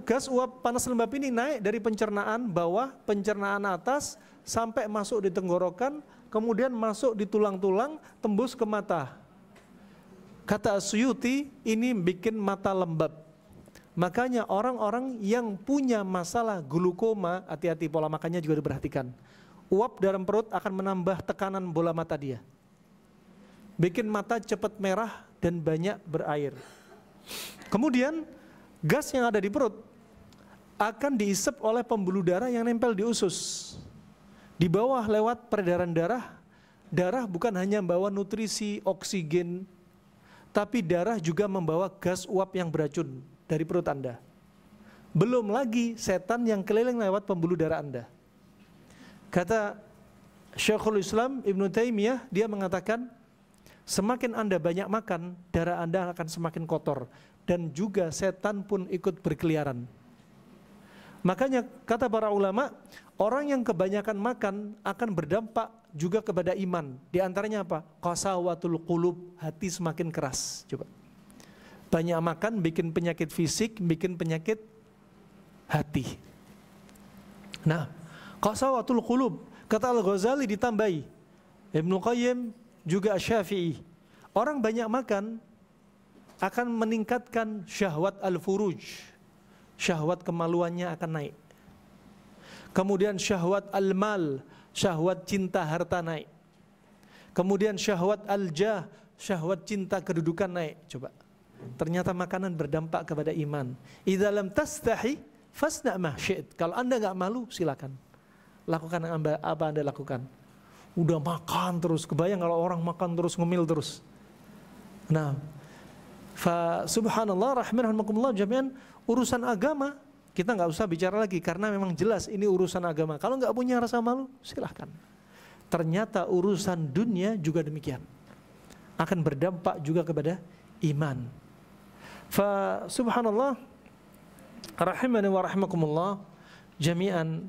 Speaker 1: gas uap panas lembab ini naik dari pencernaan bawah, pencernaan atas, sampai masuk di tenggorokan, kemudian masuk di tulang-tulang, tembus ke mata. Kata Suyuti, ini bikin mata lembab. Makanya orang-orang yang punya masalah glukoma, hati-hati pola makannya juga diperhatikan. Uap dalam perut akan menambah tekanan bola mata dia. Bikin mata cepat merah dan banyak berair. Kemudian gas yang ada di perut akan diisep oleh pembuluh darah yang nempel di usus. Di bawah lewat peredaran darah, darah bukan hanya membawa nutrisi, oksigen, tapi darah juga membawa gas uap yang beracun dari perut Anda. Belum lagi setan yang keliling lewat pembuluh darah Anda. Kata Syekhul Islam Ibnu Taimiyah dia mengatakan semakin Anda banyak makan, darah Anda akan semakin kotor dan juga setan pun ikut berkeliaran. Makanya kata para ulama, orang yang kebanyakan makan akan berdampak juga kepada iman. Di antaranya apa? Qasawatul qulub, hati semakin keras. Coba. Banyak makan bikin penyakit fisik, bikin penyakit hati. Nah, qasawatul qulub, kata Al-Ghazali ditambahi Ibnu Qayyim juga Syafi'i. Orang banyak makan akan meningkatkan syahwat al-furuj. Syahwat kemaluannya akan naik. Kemudian syahwat al-mal, syahwat cinta harta naik. Kemudian syahwat al-jah, syahwat cinta kedudukan naik. Coba. Ternyata makanan berdampak kepada iman. Idza lam tastahi fasna ma Kalau Anda nggak malu, silakan. Lakukan apa Anda lakukan. Udah makan terus, kebayang kalau orang makan terus, ngemil terus. Nah, Fa subhanallah rahmanahumakumullah, jami'an urusan agama kita nggak usah bicara lagi karena memang jelas ini urusan agama. Kalau nggak punya rasa malu silahkan. Ternyata urusan dunia juga demikian. Akan berdampak juga kepada iman. Fa subhanallah rahimani wa rahimakumullah jami'an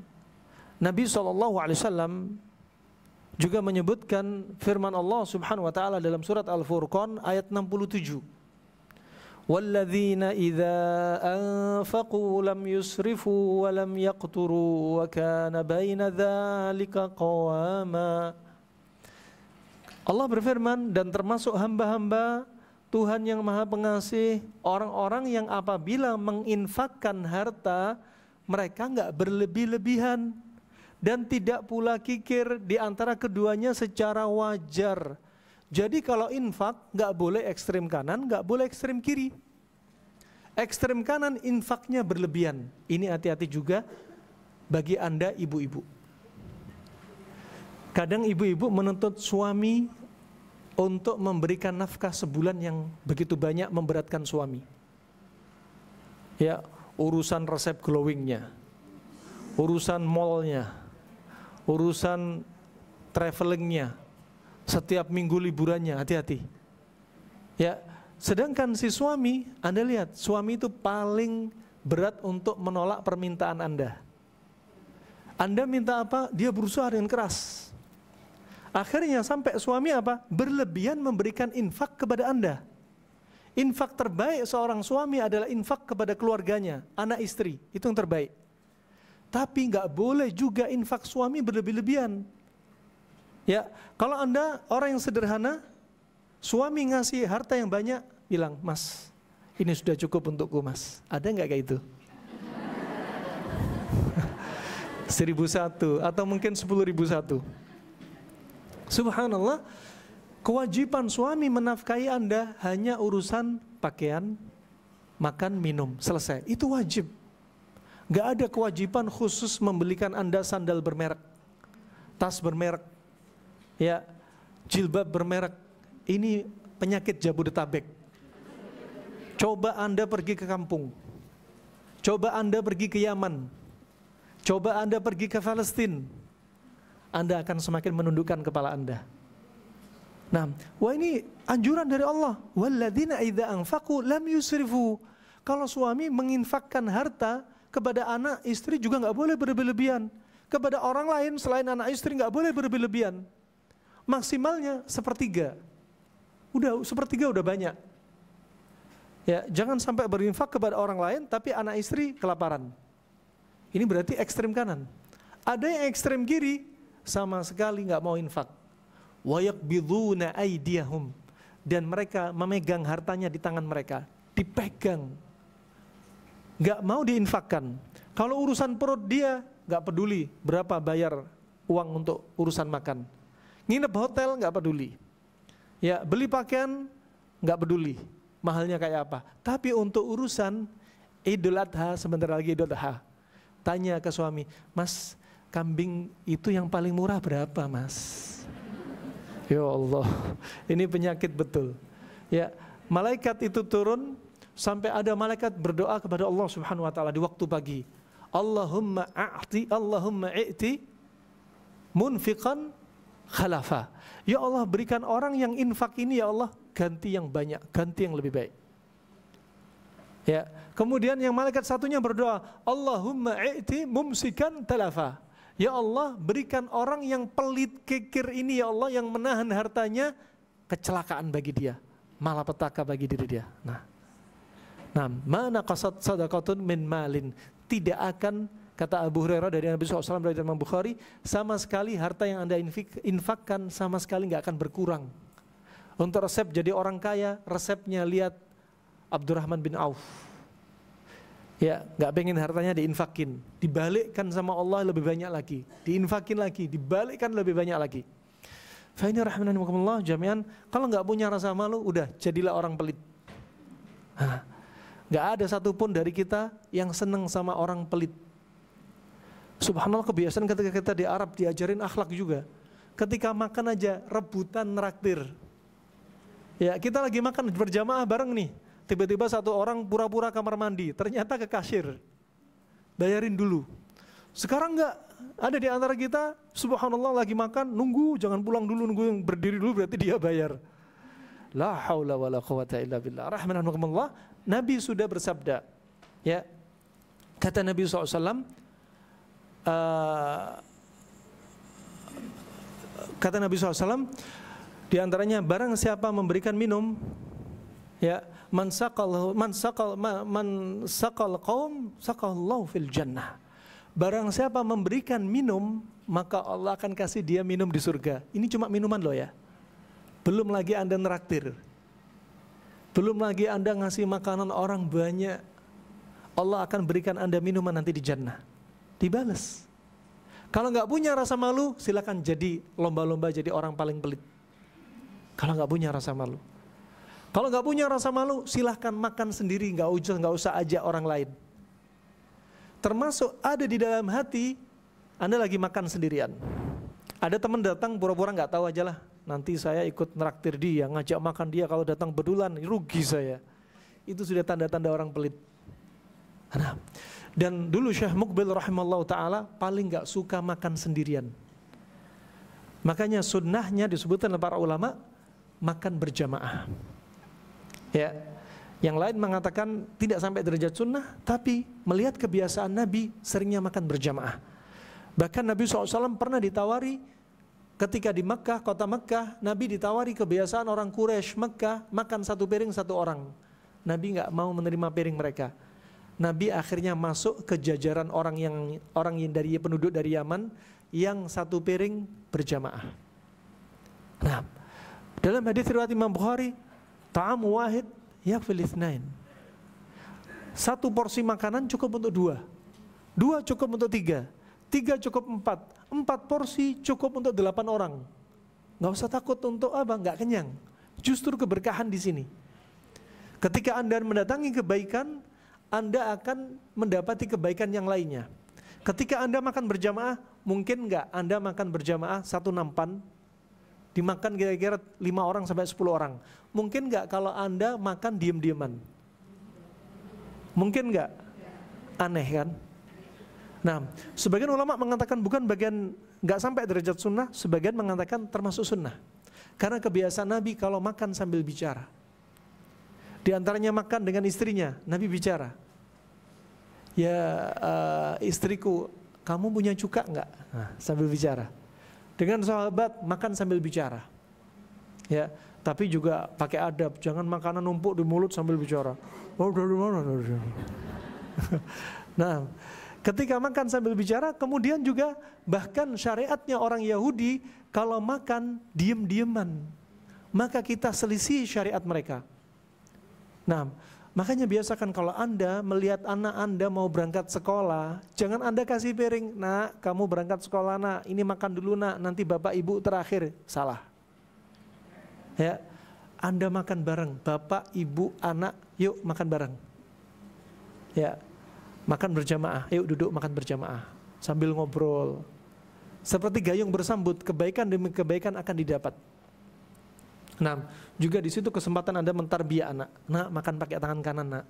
Speaker 1: Nabi SAW juga menyebutkan firman Allah Subhanahu wa taala dalam surat Al-Furqan ayat 67. والذين إذا أنفقوا لم يسرفوا ولم يقتروا وكان بين ذلك قواما Allah berfirman dan termasuk hamba-hamba Tuhan yang maha pengasih orang-orang yang apabila menginfakkan harta mereka nggak berlebih-lebihan dan tidak pula kikir di antara keduanya secara wajar jadi kalau infak nggak boleh ekstrem kanan, nggak boleh ekstrem kiri. Ekstrem kanan infaknya berlebihan. Ini hati-hati juga bagi anda ibu-ibu. Kadang ibu-ibu menuntut suami untuk memberikan nafkah sebulan yang begitu banyak memberatkan suami. Ya, urusan resep glowingnya, urusan mallnya, urusan travelingnya, setiap minggu liburannya, hati-hati. Ya, sedangkan si suami, Anda lihat, suami itu paling berat untuk menolak permintaan Anda. Anda minta apa? Dia berusaha dengan keras. Akhirnya sampai suami apa? Berlebihan memberikan infak kepada Anda. Infak terbaik seorang suami adalah infak kepada keluarganya, anak istri. Itu yang terbaik. Tapi nggak boleh juga infak suami berlebih-lebihan. Ya, kalau Anda orang yang sederhana, suami ngasih harta yang banyak, bilang, Mas, ini sudah cukup untukku mas. Ada nggak kayak itu? (laughs) Seribu satu atau mungkin sepuluh ribu satu. Subhanallah, kewajiban suami menafkahi Anda hanya urusan pakaian, makan, minum, selesai. Itu wajib. Gak ada kewajiban khusus membelikan Anda sandal bermerek, tas bermerek, ya jilbab bermerek ini penyakit Jabodetabek. Coba Anda pergi ke kampung. Coba Anda pergi ke Yaman. Coba Anda pergi ke Palestina. Anda akan semakin menundukkan kepala Anda. Nah, wah ini anjuran dari Allah. Walladzina idza anfaqu lam yusrifu. Kalau suami menginfakkan harta kepada anak istri juga nggak boleh berlebihan. Kepada orang lain selain anak istri nggak boleh berlebihan maksimalnya sepertiga. Udah sepertiga udah banyak. Ya, jangan sampai berinfak kepada orang lain tapi anak istri kelaparan. Ini berarti ekstrem kanan. Ada yang ekstrem kiri sama sekali nggak mau infak. Wayak biduna aidiyahum dan mereka memegang hartanya di tangan mereka, dipegang. Nggak mau diinfakkan. Kalau urusan perut dia nggak peduli berapa bayar uang untuk urusan makan nginep hotel nggak peduli, ya beli pakaian nggak peduli, mahalnya kayak apa. Tapi untuk urusan Idul Adha sebentar lagi Idul Adha, tanya ke suami, Mas kambing itu yang paling murah berapa Mas? Ya Allah, ini penyakit betul. Ya, malaikat itu turun sampai ada malaikat berdoa kepada Allah Subhanahu wa taala di waktu pagi. Allahumma a'ti Allahumma i'ti munfiqan khalafa. Ya Allah berikan orang yang infak ini ya Allah ganti yang banyak, ganti yang lebih baik. Ya, kemudian yang malaikat satunya berdoa, Allahumma i'ti mumsikan talafa. Ya Allah, berikan orang yang pelit kekir ini ya Allah yang menahan hartanya kecelakaan bagi dia, malapetaka bagi diri dia. Nah. Nah, mana qasad sadaqatun min malin tidak akan Kata Abu Hurairah dari Nabi SAW dari Imam Bukhari, sama sekali harta yang Anda infakkan sama sekali nggak akan berkurang. Untuk resep jadi orang kaya, resepnya lihat Abdurrahman bin Auf. Ya, nggak pengen hartanya diinfakin, dibalikkan sama Allah lebih banyak lagi, diinfakin lagi, dibalikkan lebih banyak lagi. Fa'ini jami'an, kalau nggak punya rasa malu, udah jadilah orang pelit. Hah. Gak ada satupun dari kita yang seneng sama orang pelit. Subhanallah kebiasaan ketika kita di Arab diajarin akhlak juga. Ketika makan aja rebutan neraktir. Ya, kita lagi makan berjamaah bareng nih. Tiba-tiba satu orang pura-pura kamar mandi, ternyata ke kasir. Bayarin dulu. Sekarang enggak ada di antara kita, subhanallah lagi makan, nunggu, jangan pulang dulu, nunggu yang berdiri dulu berarti dia bayar. La haula wala quwata illa billah. Rahmanahumullah. Nabi sudah bersabda. Ya. Kata Nabi SAW, Eh, kata Nabi SAW, di antaranya barang siapa memberikan minum, ya man sakal man sakal sakal fil jannah. Barang siapa memberikan minum, maka Allah akan kasih dia minum di surga. Ini cuma minuman loh ya. Belum lagi Anda neraktir. Belum lagi Anda ngasih makanan orang banyak. Allah akan berikan Anda minuman nanti di jannah dibales. Kalau nggak punya rasa malu, silakan jadi lomba-lomba jadi orang paling pelit. Kalau nggak punya rasa malu. Kalau nggak punya rasa malu, silahkan makan sendiri, nggak usah nggak usah ajak orang lain. Termasuk ada di dalam hati, anda lagi makan sendirian. Ada teman datang pura-pura nggak tahu aja lah. Nanti saya ikut neraktir dia, ngajak makan dia kalau datang bedulan, rugi saya. Itu sudah tanda-tanda orang pelit. Nah, dan dulu Syekh Mukbil rahimahullah taala paling gak suka makan sendirian. Makanya sunnahnya disebutkan oleh para ulama makan berjamaah. Ya. Yang lain mengatakan tidak sampai derajat sunnah, tapi melihat kebiasaan Nabi seringnya makan berjamaah. Bahkan Nabi SAW pernah ditawari ketika di Mekah, kota Mekah, Nabi ditawari kebiasaan orang Quraisy Mekah makan satu piring satu orang. Nabi nggak mau menerima piring mereka. Nabi akhirnya masuk ke jajaran orang yang orang yang dari penduduk dari Yaman yang satu piring berjamaah. Nah, dalam hadis riwayat Imam Bukhari, ta'am wahid ya filisnain. Satu porsi makanan cukup untuk dua. Dua cukup untuk tiga. Tiga cukup empat. Empat porsi cukup untuk delapan orang. Gak usah takut untuk apa, gak kenyang. Justru keberkahan di sini. Ketika Anda mendatangi kebaikan, anda akan mendapati kebaikan yang lainnya. Ketika Anda makan berjamaah, mungkin nggak Anda makan berjamaah satu nampan, dimakan kira-kira lima orang sampai sepuluh orang. Mungkin nggak kalau Anda makan diam-diaman. Mungkin nggak? Aneh kan? Nah, sebagian ulama mengatakan bukan bagian nggak sampai derajat sunnah, sebagian mengatakan termasuk sunnah. Karena kebiasaan Nabi kalau makan sambil bicara. Di antaranya makan dengan istrinya, Nabi bicara ya uh, istriku kamu punya cuka nggak nah, sambil bicara dengan sahabat makan sambil bicara ya tapi juga pakai adab jangan makanan numpuk di mulut sambil bicara oh dari mana (laughs) nah ketika makan sambil bicara kemudian juga bahkan syariatnya orang Yahudi kalau makan diem-dieman maka kita selisih syariat mereka nah Makanya biasakan kalau Anda melihat anak Anda mau berangkat sekolah, jangan Anda kasih piring, nak kamu berangkat sekolah nak, ini makan dulu nak, nanti bapak ibu terakhir. Salah. Ya, Anda makan bareng, bapak ibu anak, yuk makan bareng. Ya, makan berjamaah, yuk duduk makan berjamaah sambil ngobrol. Seperti gayung bersambut, kebaikan demi kebaikan akan didapat. Nah, juga di situ kesempatan Anda mentarbiah anak. Nak, makan pakai tangan kanan, Nak.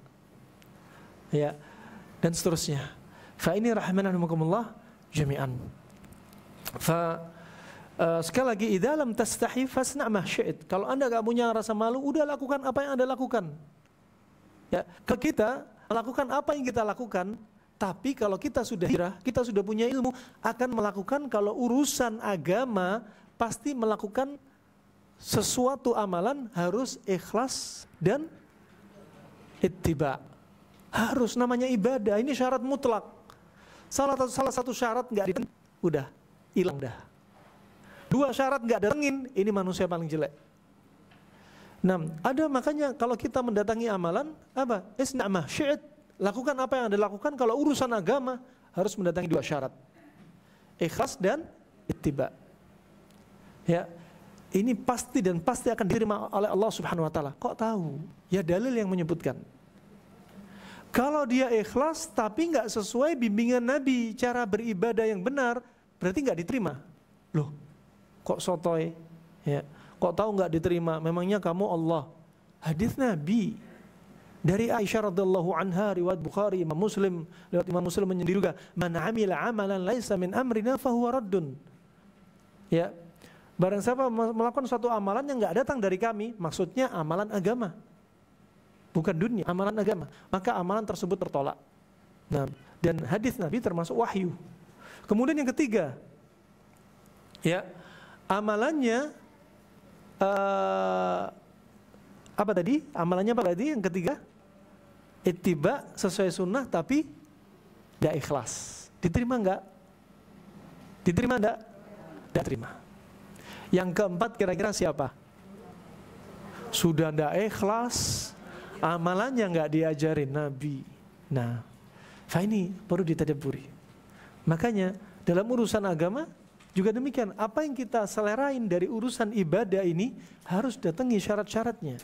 Speaker 1: Ya. Dan seterusnya. Fa ini mukumullah jami'an. Fa uh, sekali lagi dalam tastahi fasna ma Kalau Anda nggak punya rasa malu, udah lakukan apa yang Anda lakukan. Ya, ke kita lakukan apa yang kita lakukan, tapi kalau kita sudah hijrah, kita sudah punya ilmu, akan melakukan kalau urusan agama pasti melakukan sesuatu amalan harus ikhlas dan ittiba. Harus namanya ibadah, ini syarat mutlak. Salah satu salah satu syarat nggak ada udah hilang dah. Dua syarat nggak datengin, ini manusia paling jelek. Nah, ada makanya kalau kita mendatangi amalan apa? Isna'mah syait Lakukan apa yang Anda lakukan kalau urusan agama harus mendatangi dua syarat. Ikhlas dan ittiba. Ya, ini pasti dan pasti akan diterima oleh Allah Subhanahu wa taala. Kok tahu? Ya dalil yang menyebutkan. Kalau dia ikhlas tapi nggak sesuai bimbingan Nabi cara beribadah yang benar, berarti nggak diterima. Loh, kok sotoy? Ya, kok tahu nggak diterima? Memangnya kamu Allah? Hadis Nabi dari Aisyah radhiallahu anha riwayat Bukhari Imam Muslim lewat Imam Muslim menyendiri juga man amila amalan laisa min amrina fahuwa raddun ya Barang siapa melakukan suatu amalan yang nggak datang dari kami, maksudnya amalan agama. Bukan dunia, amalan agama. Maka amalan tersebut tertolak. Nah, dan hadis Nabi termasuk wahyu. Kemudian yang ketiga, ya amalannya uh, apa tadi? Amalannya apa tadi? Yang ketiga, tiba sesuai sunnah tapi tidak ikhlas. Diterima nggak? Diterima nggak? Tidak terima. Yang keempat kira-kira siapa? Sudah ndak ikhlas, amalannya nggak diajarin Nabi. Nah, ini perlu ditadaburi. Makanya dalam urusan agama juga demikian, apa yang kita selerain dari urusan ibadah ini harus datangi syarat-syaratnya.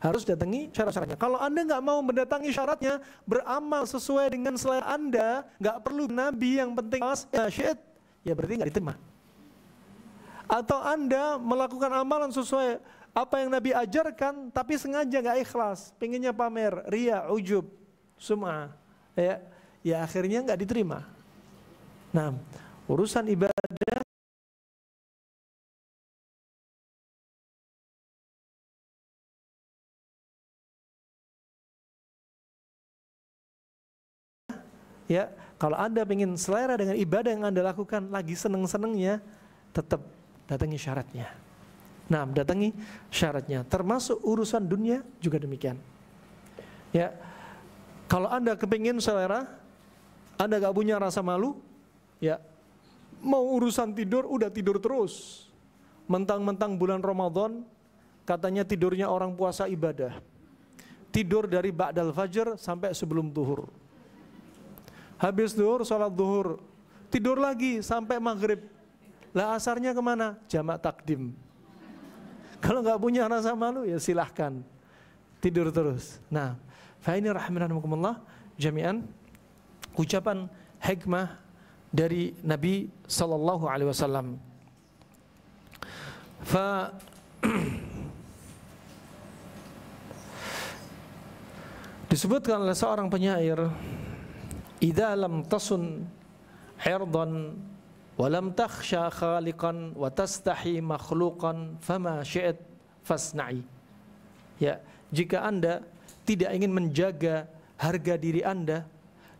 Speaker 1: Harus datangi syarat-syaratnya. Kalau Anda nggak mau mendatangi syaratnya, beramal sesuai dengan selera Anda, nggak perlu Nabi yang penting mas ya ya berarti nggak diterima atau Anda melakukan amalan sesuai apa yang Nabi ajarkan tapi sengaja nggak ikhlas, pinginnya pamer, ria, ujub, semua Ya, ya akhirnya nggak diterima. Nah, urusan ibadah ya kalau anda ingin selera dengan ibadah yang anda lakukan lagi seneng senengnya tetap datangi syaratnya. Nah, datangi syaratnya. Termasuk urusan dunia juga demikian. Ya, kalau anda kepingin selera, anda gak punya rasa malu, ya mau urusan tidur udah tidur terus. Mentang-mentang bulan Ramadan, katanya tidurnya orang puasa ibadah. Tidur dari ba'dal fajr sampai sebelum duhur. Habis duhur, sholat duhur. Tidur lagi sampai maghrib lah asarnya kemana? Jamak takdim. Kalau nggak punya rasa malu ya silahkan tidur terus. Nah, fa'ini rahmatanumukumullah jami'an ucapan hikmah dari Nabi Sallallahu Alaihi Wasallam. Fa (clears throat) disebutkan oleh seorang penyair idza lam tasun irdan Walam takhsha khaliqan wa tastahi makhluqan fama syi'at fasna'i. Ya, jika Anda tidak ingin menjaga harga diri Anda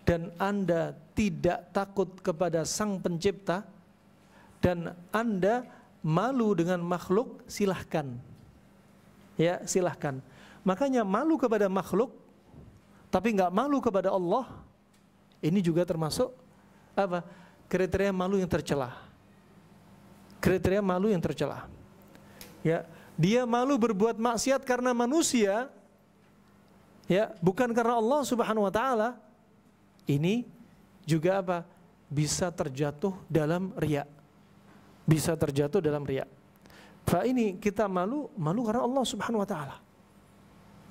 Speaker 1: dan Anda tidak takut kepada Sang Pencipta dan Anda malu dengan makhluk, silahkan. Ya, silahkan. Makanya malu kepada makhluk tapi nggak malu kepada Allah ini juga termasuk apa? kriteria malu yang tercela. Kriteria malu yang tercela. Ya, dia malu berbuat maksiat karena manusia ya, bukan karena Allah Subhanahu wa taala. Ini juga apa? Bisa terjatuh dalam riya. Bisa terjatuh dalam riya. Fa ini kita malu malu karena Allah Subhanahu wa taala.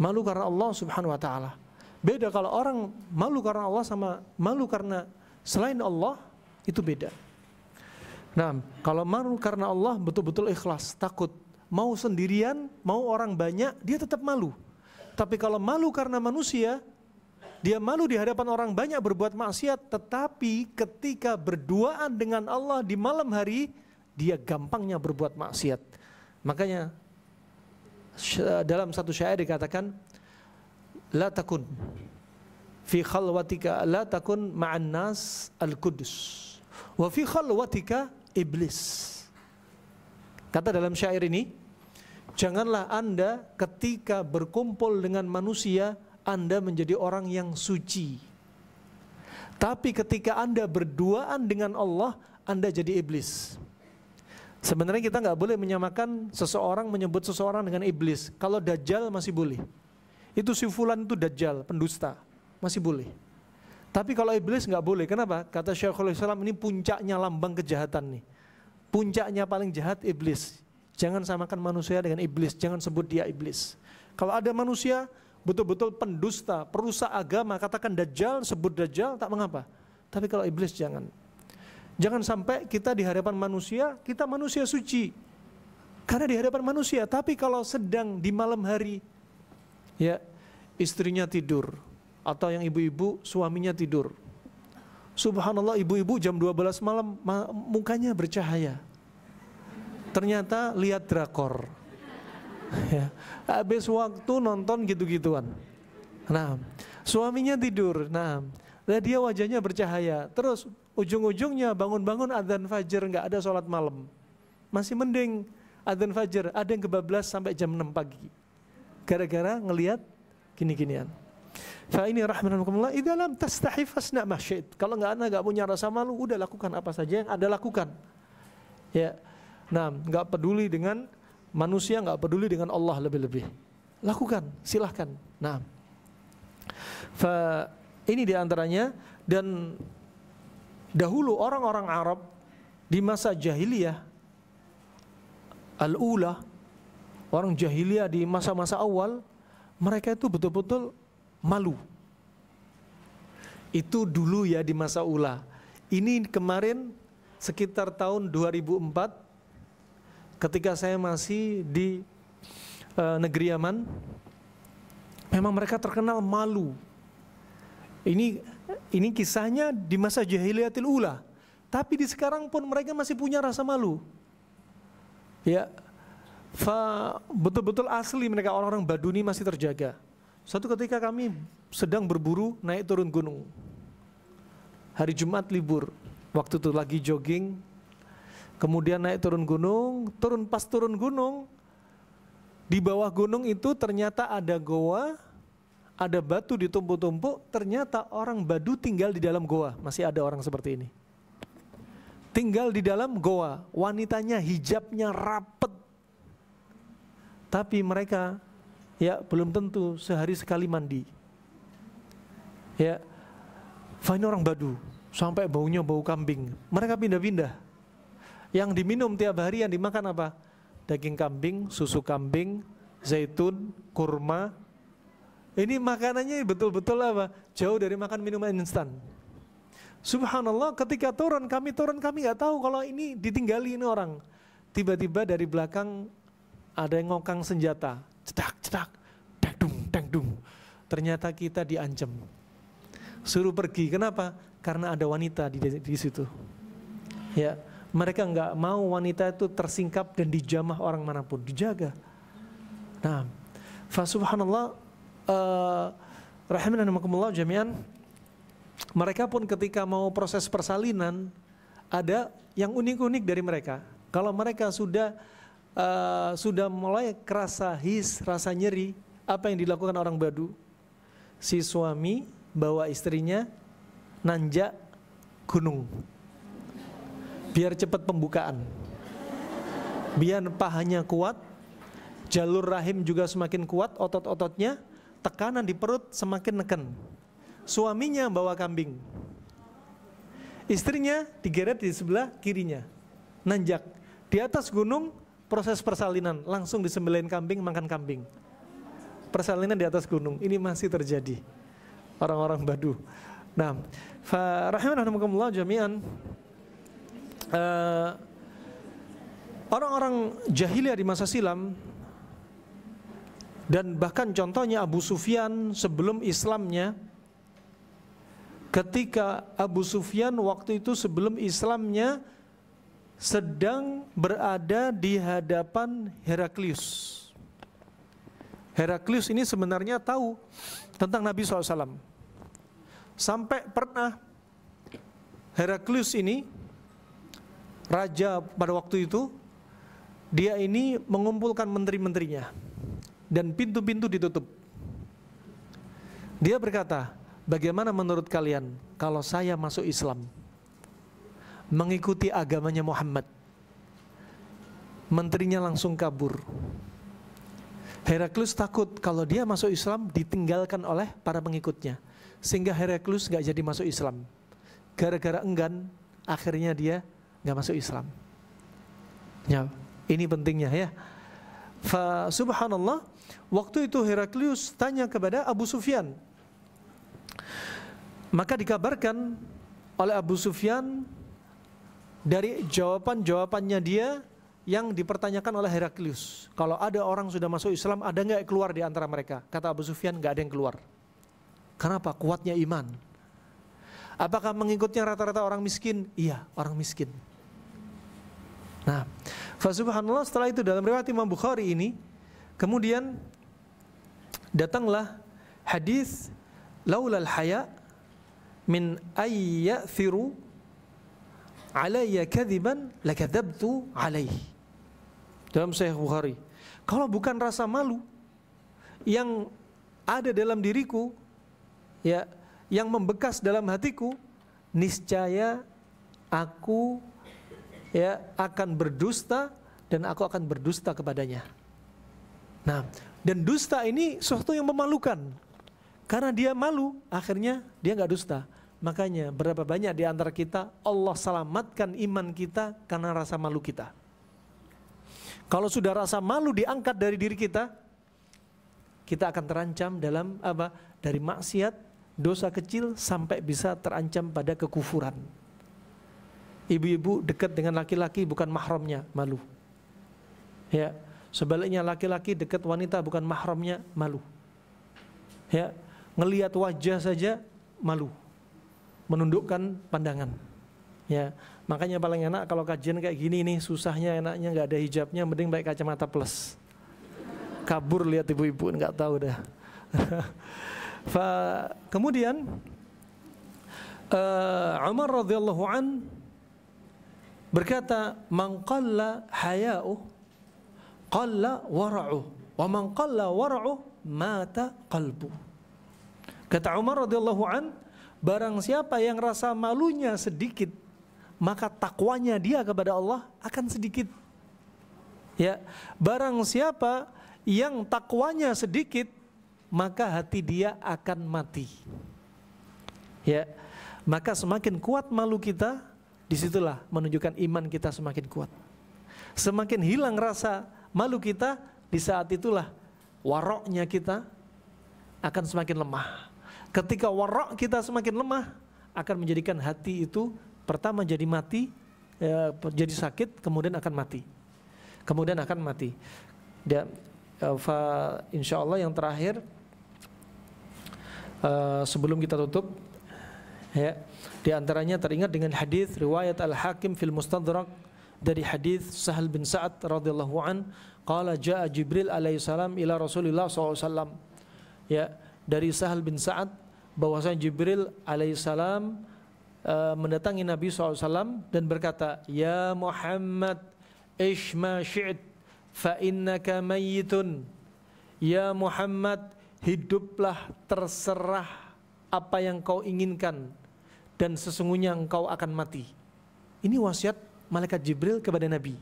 Speaker 1: Malu karena Allah Subhanahu wa taala. Beda kalau orang malu karena Allah sama malu karena selain Allah itu beda. Nah, kalau malu karena Allah betul-betul ikhlas, takut, mau sendirian, mau orang banyak, dia tetap malu. Tapi kalau malu karena manusia, dia malu di hadapan orang banyak berbuat maksiat, tetapi ketika berduaan dengan Allah di malam hari, dia gampangnya berbuat maksiat. Makanya dalam satu syair dikatakan la takun fi khalwatika la takun ma'an nas al kudus wa fi khalwatika iblis. Kata dalam syair ini, janganlah Anda ketika berkumpul dengan manusia, Anda menjadi orang yang suci. Tapi ketika Anda berduaan dengan Allah, Anda jadi iblis. Sebenarnya kita nggak boleh menyamakan seseorang menyebut seseorang dengan iblis. Kalau dajjal masih boleh. Itu si fulan itu dajjal, pendusta. Masih boleh. Tapi kalau iblis nggak boleh, kenapa? Kata Syekhul Islam ini puncaknya lambang kejahatan nih. Puncaknya paling jahat iblis. Jangan samakan manusia dengan iblis, jangan sebut dia iblis. Kalau ada manusia betul-betul pendusta, perusak agama, katakan dajjal, sebut dajjal, tak mengapa. Tapi kalau iblis jangan. Jangan sampai kita di hadapan manusia, kita manusia suci. Karena di hadapan manusia, tapi kalau sedang di malam hari, ya istrinya tidur, atau yang ibu-ibu suaminya tidur. Subhanallah ibu-ibu jam 12 malam mukanya bercahaya. Ternyata lihat drakor. (laughs) Ya, habis waktu nonton gitu-gituan. Nah, suaminya tidur. Nah, dia wajahnya bercahaya. Terus ujung-ujungnya bangun-bangun adzan fajar nggak ada sholat malam. Masih mending adzan fajar ada yang kebablas sampai jam 6 pagi. Gara-gara ngelihat gini-ginian. Fa ini rahmanakumullah idza lam tastahi fasna ma Kalau nggak ada nggak punya rasa malu, udah lakukan apa saja yang ada lakukan. Ya. Nah, nggak peduli dengan manusia, nggak peduli dengan Allah lebih-lebih. Lakukan, silahkan. Nah, fa ini diantaranya dan dahulu orang-orang Arab di masa jahiliyah al-ula orang jahiliyah di masa-masa awal mereka itu betul-betul malu. Itu dulu ya di masa ula. Ini kemarin sekitar tahun 2004 ketika saya masih di e, negeri Yaman memang mereka terkenal malu. Ini ini kisahnya di masa jahiliyatil ula. Tapi di sekarang pun mereka masih punya rasa malu. Ya, betul-betul asli mereka orang-orang Baduni masih terjaga satu ketika kami sedang berburu naik turun gunung. Hari Jumat libur. Waktu itu lagi jogging. Kemudian naik turun gunung, turun pas turun gunung. Di bawah gunung itu ternyata ada goa, ada batu ditumpuk-tumpuk, ternyata orang Badu tinggal di dalam goa. Masih ada orang seperti ini. Tinggal di dalam goa, wanitanya hijabnya rapet. Tapi mereka ya belum tentu sehari sekali mandi ya fine orang badu sampai baunya bau kambing mereka pindah-pindah yang diminum tiap hari yang dimakan apa daging kambing susu kambing zaitun kurma ini makanannya betul-betul apa jauh dari makan minuman instan Subhanallah ketika turun kami turun kami nggak tahu kalau ini ditinggali ini orang tiba-tiba dari belakang ada yang ngokang senjata cetak, cetak, dang dung Ternyata kita diancam. Suruh pergi, kenapa? Karena ada wanita di, di situ. Ya, mereka nggak mau wanita itu tersingkap dan dijamah orang manapun, dijaga. Nah, fa subhanallah, uh, eh, rahimahumakumullah jami'an, mereka pun ketika mau proses persalinan, ada yang unik-unik dari mereka. Kalau mereka sudah uh, sudah mulai kerasa his, rasa nyeri, apa yang dilakukan orang Badu? Si suami bawa istrinya nanjak gunung. Biar cepat pembukaan. Biar pahanya kuat, jalur rahim juga semakin kuat, otot-ototnya, tekanan di perut semakin neken. Suaminya bawa kambing. Istrinya digeret di sebelah kirinya. Nanjak. Di atas gunung proses persalinan langsung disembelihin kambing makan kambing persalinan di atas gunung ini masih terjadi orang-orang Badu. Nah, fa rahimahumullah jami'an uh, orang-orang jahiliyah di masa silam dan bahkan contohnya Abu Sufyan sebelum Islamnya ketika Abu Sufyan waktu itu sebelum Islamnya sedang berada di hadapan Heraklius. Heraklius ini sebenarnya tahu tentang Nabi SAW. Sampai pernah Heraklius ini, raja pada waktu itu, dia ini mengumpulkan menteri-menterinya dan pintu-pintu ditutup. Dia berkata, bagaimana menurut kalian kalau saya masuk Islam? mengikuti agamanya Muhammad. Menterinya langsung kabur. Heraklius takut kalau dia masuk Islam ditinggalkan oleh para pengikutnya. Sehingga Heraklius gak jadi masuk Islam. Gara-gara enggan, akhirnya dia gak masuk Islam. Ya, ini pentingnya ya. Fa subhanallah, waktu itu Heraklius tanya kepada Abu Sufyan. Maka dikabarkan oleh Abu Sufyan dari jawaban-jawabannya dia yang dipertanyakan oleh Heraklius. Kalau ada orang sudah masuk Islam, ada nggak keluar di antara mereka? Kata Abu Sufyan, nggak ada yang keluar. Kenapa? Kuatnya iman. Apakah mengikutnya rata-rata orang miskin? Iya, orang miskin. Nah, subhanallah setelah itu dalam riwayat Imam Bukhari ini, kemudian datanglah hadis laulal haya min ayya firu alayya kadziban tu alaih. Dalam Sahih Bukhari. Kalau bukan rasa malu yang ada dalam diriku ya yang membekas dalam hatiku niscaya aku ya akan berdusta dan aku akan berdusta kepadanya. Nah, dan dusta ini sesuatu yang memalukan. Karena dia malu, akhirnya dia nggak dusta. Makanya berapa banyak di antara kita Allah selamatkan iman kita karena rasa malu kita. Kalau sudah rasa malu diangkat dari diri kita, kita akan terancam dalam apa? Dari maksiat, dosa kecil sampai bisa terancam pada kekufuran. Ibu-ibu dekat dengan laki-laki bukan mahramnya, malu. Ya, sebaliknya laki-laki dekat wanita bukan mahramnya, malu. Ya, ngelihat wajah saja malu menundukkan pandangan. Ya, makanya paling enak kalau kajian kayak gini nih, susahnya enaknya nggak ada hijabnya, mending pakai kacamata plus. Kabur lihat ibu-ibu nggak tahu dah. (laughs) Fa, kemudian uh, Umar radhiyallahu an berkata, "Man qalla haya'u qalla wara'u, wa man qalla wara'u mata qalbu." Kata Umar radhiyallahu an, barang siapa yang rasa malunya sedikit, maka takwanya dia kepada Allah akan sedikit. Ya, barang siapa yang takwanya sedikit, maka hati dia akan mati. Ya, maka semakin kuat malu kita, disitulah menunjukkan iman kita semakin kuat. Semakin hilang rasa malu kita, di saat itulah waroknya kita akan semakin lemah. Ketika warok kita semakin lemah akan menjadikan hati itu pertama jadi mati, e, jadi sakit, kemudian akan mati. Kemudian akan mati. Dan e, fa, insya Allah yang terakhir e, sebelum kita tutup ya di antaranya teringat dengan hadis riwayat Al Hakim fil Mustadrak dari hadis Sahal bin Sa'ad radhiyallahu an qala jaa Jibril alaihissalam salam ila Rasulillah SAW ya dari Sahal bin Sa'ad bahwasanya Jibril alaihissalam eh, mendatangi Nabi SAW dan berkata, Ya Muhammad, ishma syi'at fa innaka mayyitun. Ya Muhammad, hiduplah terserah apa yang kau inginkan dan sesungguhnya engkau akan mati. Ini wasiat malaikat Jibril kepada Nabi.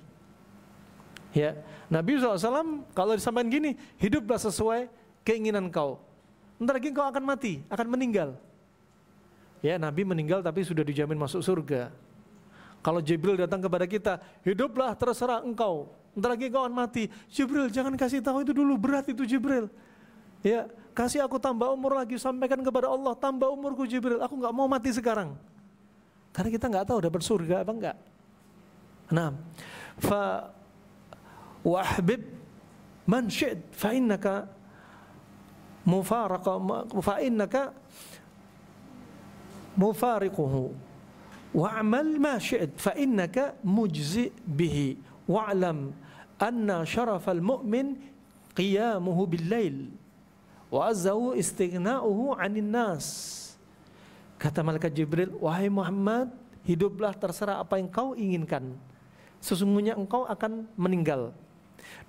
Speaker 1: Ya, Nabi SAW kalau disampaikan gini, hiduplah sesuai keinginan kau Ntar lagi engkau akan mati, akan meninggal. Ya, Nabi meninggal tapi sudah dijamin masuk surga. Kalau Jibril datang kepada kita, hiduplah terserah engkau. Ntar lagi engkau akan mati. Jibril, jangan kasih tahu itu dulu, berat itu Jibril. Ya, kasih aku tambah umur lagi, sampaikan kepada Allah, tambah umurku Jibril, aku nggak mau mati sekarang. Karena kita nggak tahu dapat surga apa enggak. Nah, fa wahbib man syi'd fa innaka mufaraqa fa innaka mufariquhu wa'mal ma syi'at fa innaka mujzi bihi wa'lam anna syarafal mu'min qiyamuhu bil-lail istighna'uhu 'anil nas kata malaikat jibril wahai Muhammad hiduplah terserah apa yang kau inginkan sesungguhnya engkau akan meninggal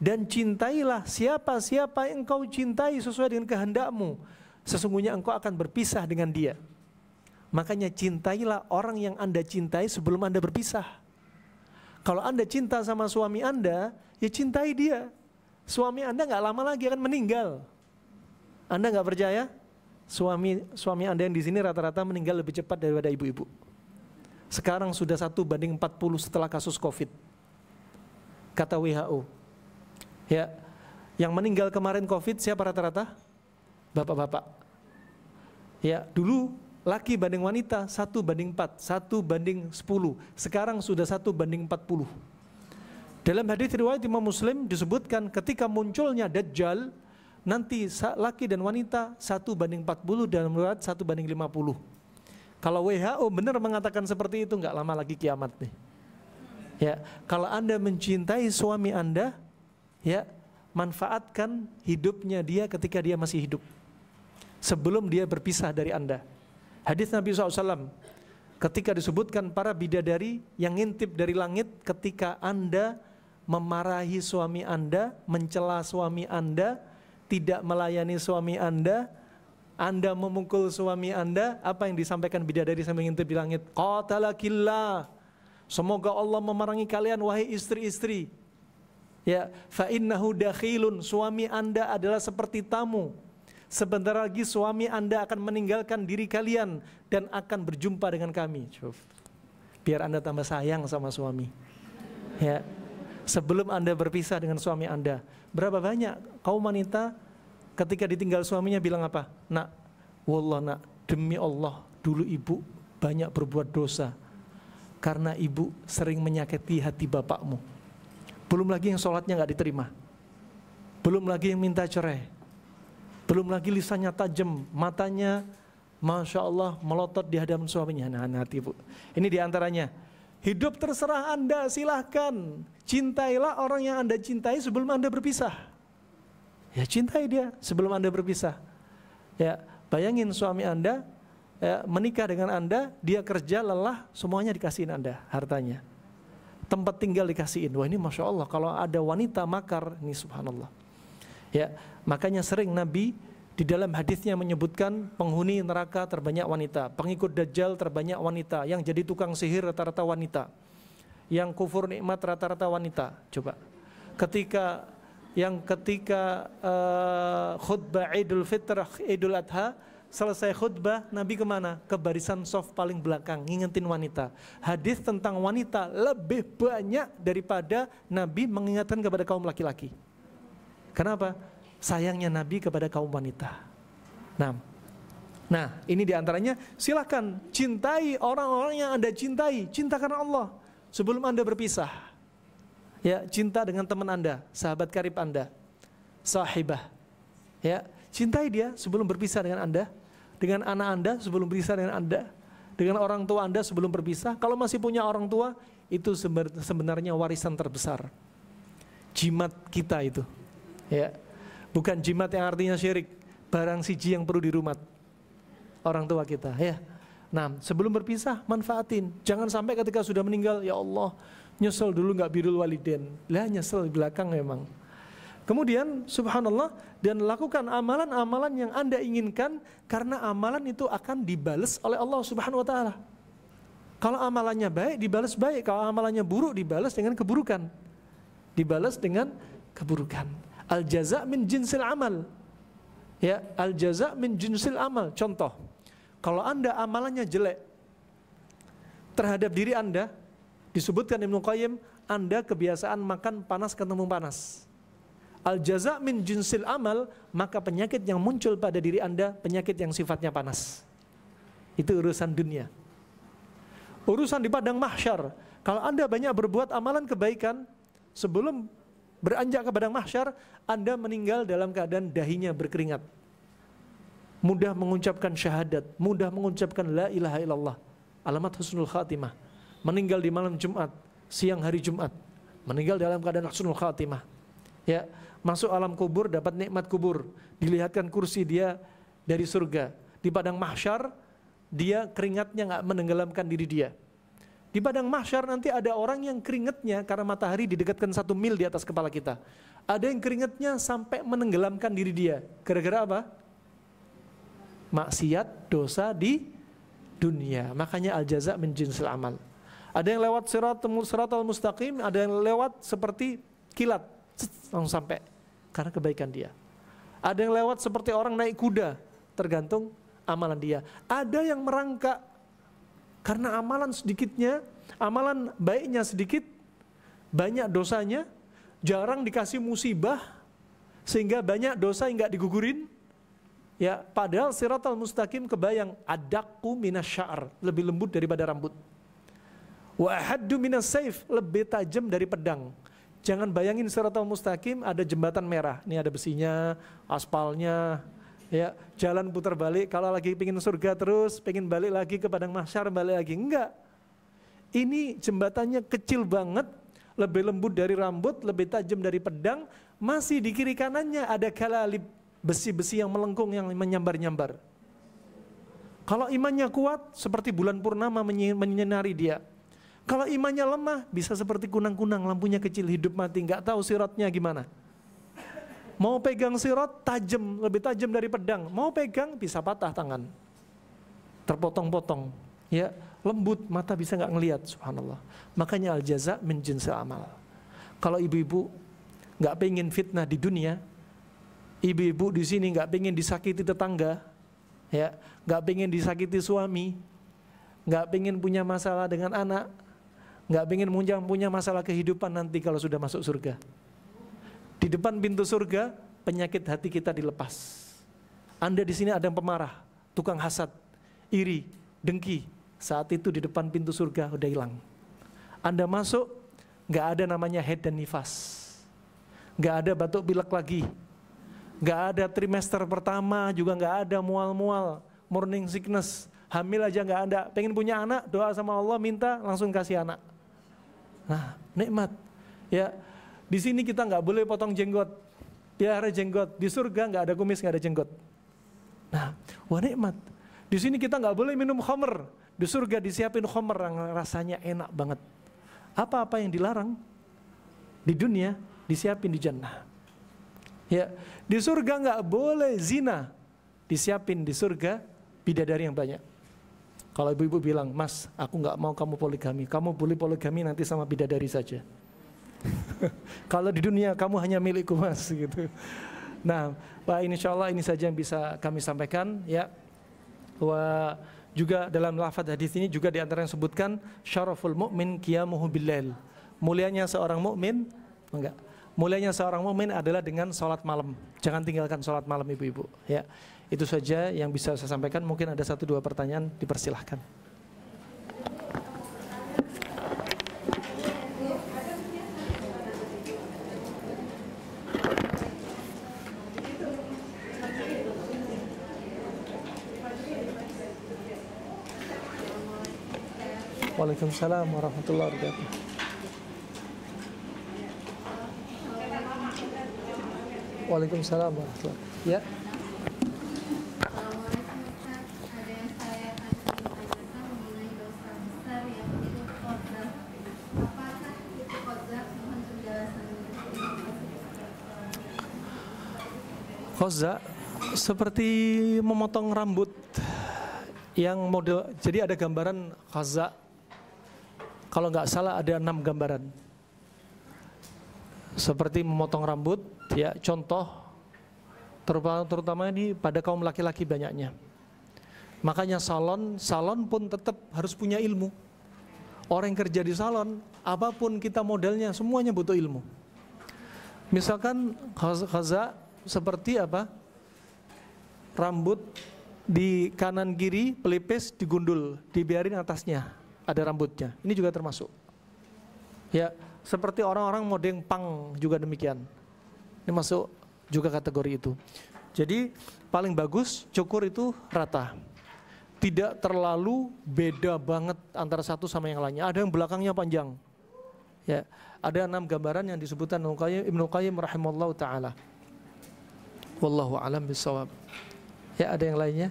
Speaker 1: dan cintailah siapa-siapa yang engkau cintai sesuai dengan kehendakmu. Sesungguhnya engkau akan berpisah dengan dia. Makanya cintailah orang yang Anda cintai sebelum Anda berpisah. Kalau Anda cinta sama suami Anda, ya cintai dia. Suami Anda nggak lama lagi akan meninggal. Anda nggak percaya? Suami suami Anda yang di sini rata-rata meninggal lebih cepat daripada ibu-ibu. Sekarang sudah satu banding 40 setelah kasus COVID. Kata WHO, Ya. Yang meninggal kemarin Covid siapa rata-rata? Bapak-bapak. Ya, dulu laki banding wanita satu banding 4, satu banding 10. Sekarang sudah satu banding 40. Dalam hadis riwayat Imam Muslim disebutkan ketika munculnya Dajjal nanti laki dan wanita satu banding 40 dan riwayat satu banding 50. Kalau WHO benar mengatakan seperti itu nggak lama lagi kiamat nih. Ya, kalau Anda mencintai suami Anda, ya manfaatkan hidupnya dia ketika dia masih hidup sebelum dia berpisah dari anda hadis Nabi SAW ketika disebutkan para bidadari yang ngintip dari langit ketika anda memarahi suami anda mencela suami anda tidak melayani suami anda anda memukul suami Anda, apa yang disampaikan bidadari sambil ngintip di langit? Kau Qatalakillah. Semoga Allah memerangi kalian wahai istri-istri. Ya, fa innahu dakhilun, suami Anda adalah seperti tamu. Sebentar lagi suami Anda akan meninggalkan diri kalian dan akan berjumpa dengan kami. Biar Anda tambah sayang sama suami. Ya. Sebelum Anda berpisah dengan suami Anda, berapa banyak kaum wanita ketika ditinggal suaminya bilang apa? Nak, wallah nak, demi Allah, dulu ibu banyak berbuat dosa karena ibu sering menyakiti hati bapakmu belum lagi yang sholatnya nggak diterima. Belum lagi yang minta cerai. Belum lagi lisannya tajam, matanya Masya Allah melotot di hadapan suaminya. Nah, hati bu. Ini diantaranya. Hidup terserah Anda, silahkan. Cintailah orang yang Anda cintai sebelum Anda berpisah. Ya cintai dia sebelum Anda berpisah. Ya, bayangin suami Anda ya, menikah dengan Anda, dia kerja lelah, semuanya dikasihin Anda hartanya tempat tinggal dikasihin. Wah ini masya Allah kalau ada wanita makar ini subhanallah. Ya makanya sering Nabi di dalam hadisnya menyebutkan penghuni neraka terbanyak wanita, pengikut dajjal terbanyak wanita, yang jadi tukang sihir rata-rata wanita, yang kufur nikmat rata-rata wanita. Coba ketika yang ketika uh, khutbah Idul Fitrah, Idul Adha Selesai khutbah, Nabi kemana? Ke barisan soft paling belakang, ngingetin wanita. Hadis tentang wanita lebih banyak daripada Nabi mengingatkan kepada kaum laki-laki. Kenapa? Sayangnya Nabi kepada kaum wanita. Nah, nah ini diantaranya silahkan cintai orang-orang yang anda cintai. Cintakan Allah sebelum anda berpisah. Ya, cinta dengan teman anda, sahabat karib anda, sahibah. Ya, cintai dia sebelum berpisah dengan anda dengan anak Anda sebelum berpisah dengan Anda, dengan orang tua Anda sebelum berpisah, kalau masih punya orang tua, itu sebenarnya warisan terbesar. Jimat kita itu. Ya. Bukan jimat yang artinya syirik, barang siji yang perlu dirumat. Orang tua kita, ya. Nah, sebelum berpisah, manfaatin. Jangan sampai ketika sudah meninggal, ya Allah, nyesel dulu nggak birul waliden. Lah, nyesel di belakang memang. Kemudian subhanallah dan lakukan amalan-amalan yang Anda inginkan karena amalan itu akan dibalas oleh Allah Subhanahu wa taala. Kalau amalannya baik dibalas baik, kalau amalannya buruk dibalas dengan keburukan. Dibalas dengan keburukan. Al jaza min jinsil amal. Ya, al jaza min jinsil amal. Contoh, kalau Anda amalannya jelek terhadap diri Anda, disebutkan Ibnu Qayyim, Anda kebiasaan makan panas ketemu panas al jaza min jinsil amal, maka penyakit yang muncul pada diri Anda penyakit yang sifatnya panas. Itu urusan dunia. Urusan di padang mahsyar. Kalau Anda banyak berbuat amalan kebaikan sebelum beranjak ke padang mahsyar, Anda meninggal dalam keadaan dahinya berkeringat. Mudah mengucapkan syahadat, mudah mengucapkan la ilaha illallah. Alamat husnul khatimah. Meninggal di malam Jumat, siang hari Jumat. Meninggal dalam keadaan husnul khatimah. Ya, masuk alam kubur dapat nikmat kubur, dilihatkan kursi dia dari surga. Di padang mahsyar dia keringatnya nggak menenggelamkan diri dia. Di padang mahsyar nanti ada orang yang keringatnya karena matahari didekatkan satu mil di atas kepala kita. Ada yang keringatnya sampai menenggelamkan diri dia. Gara-gara apa? Maksiat, dosa di dunia. Makanya al jaza menjinsil amal. Ada yang lewat sirat, sirat al mustaqim, ada yang lewat seperti kilat, langsung sampai karena kebaikan dia. Ada yang lewat seperti orang naik kuda, tergantung amalan dia. Ada yang merangkak karena amalan sedikitnya, amalan baiknya sedikit, banyak dosanya, jarang dikasih musibah, sehingga banyak dosa yang gak digugurin. Ya, padahal siratal mustaqim kebayang adakku minas sya'ar, lebih lembut daripada rambut. wahadum minas saif, lebih tajam dari pedang jangan bayangin siratal mustaqim ada jembatan merah. Ini ada besinya, aspalnya, ya jalan putar balik. Kalau lagi pingin surga terus, pingin balik lagi ke padang mahsyar, balik lagi. Enggak. Ini jembatannya kecil banget, lebih lembut dari rambut, lebih tajam dari pedang. Masih di kiri kanannya ada galalib besi-besi yang melengkung yang menyambar-nyambar. Kalau imannya kuat, seperti bulan purnama menyinari dia kalau imannya lemah, bisa seperti kunang-kunang, lampunya kecil, hidup mati, nggak tahu siratnya gimana. Mau pegang sirat, tajam, lebih tajam dari pedang. Mau pegang, bisa patah tangan. Terpotong-potong. Ya, lembut, mata bisa nggak ngelihat, subhanallah. Makanya al-jaza min amal. Kalau ibu-ibu nggak pengen fitnah di dunia, ibu-ibu di sini nggak pengen disakiti tetangga, ya, nggak pengen disakiti suami, nggak pengen punya masalah dengan anak, nggak pengen punya, punya masalah kehidupan nanti kalau sudah masuk surga. Di depan pintu surga, penyakit hati kita dilepas. Anda di sini ada yang pemarah, tukang hasad, iri, dengki. Saat itu di depan pintu surga udah hilang. Anda masuk, nggak ada namanya head dan nifas. Nggak ada batuk pilek lagi. Nggak ada trimester pertama, juga nggak ada mual-mual, morning sickness, hamil aja nggak ada. Pengen punya anak, doa sama Allah, minta langsung kasih anak. Nah, nikmat. Ya, di sini kita nggak boleh potong jenggot. Pelihara ya, jenggot. Di surga nggak ada kumis, nggak ada jenggot. Nah, wah nikmat. Di sini kita nggak boleh minum khomer. Di surga disiapin khomer yang rasanya enak banget. Apa-apa yang dilarang di dunia disiapin di jannah. Ya, di surga nggak boleh zina. Disiapin di surga bidadari yang banyak. Kalau ibu-ibu bilang, Mas, aku nggak mau kamu poligami. Kamu boleh poligami nanti sama bidadari saja. (laughs) Kalau di dunia kamu hanya milikku, Mas. Gitu. Nah, Pak, insya Allah ini saja yang bisa kami sampaikan. Ya, Wah, juga dalam lafadz hadis ini juga diantara yang sebutkan syaraful mukmin qiyamuhu billail. Mulianya seorang mukmin enggak. Mulianya seorang mukmin adalah dengan sholat malam. Jangan tinggalkan sholat malam ibu-ibu. Ya, itu saja yang bisa saya sampaikan. Mungkin ada satu dua pertanyaan dipersilahkan. Waalaikumsalam warahmatullahi wabarakatuh. Waalaikumsalam warahmatullahi wabarakatuh. Ya. Roza seperti memotong rambut yang model jadi ada gambaran Roza kalau nggak salah ada enam gambaran seperti memotong rambut ya contoh terutama terutama ini pada kaum laki-laki banyaknya makanya salon salon pun tetap harus punya ilmu orang yang kerja di salon apapun kita modelnya semuanya butuh ilmu misalkan khaza seperti apa? Rambut di kanan kiri pelipis digundul, dibiarin atasnya ada rambutnya. Ini juga termasuk. Ya, seperti orang-orang modeng pang juga demikian. Ini masuk juga kategori itu. Jadi paling bagus cukur itu rata. Tidak terlalu beda banget antara satu sama yang lainnya. Ada yang belakangnya panjang. Ya, ada enam gambaran yang disebutkan Ibnu Qayyim rahimallahu taala. Wallahu alam bisawab. Ya ada yang lainnya?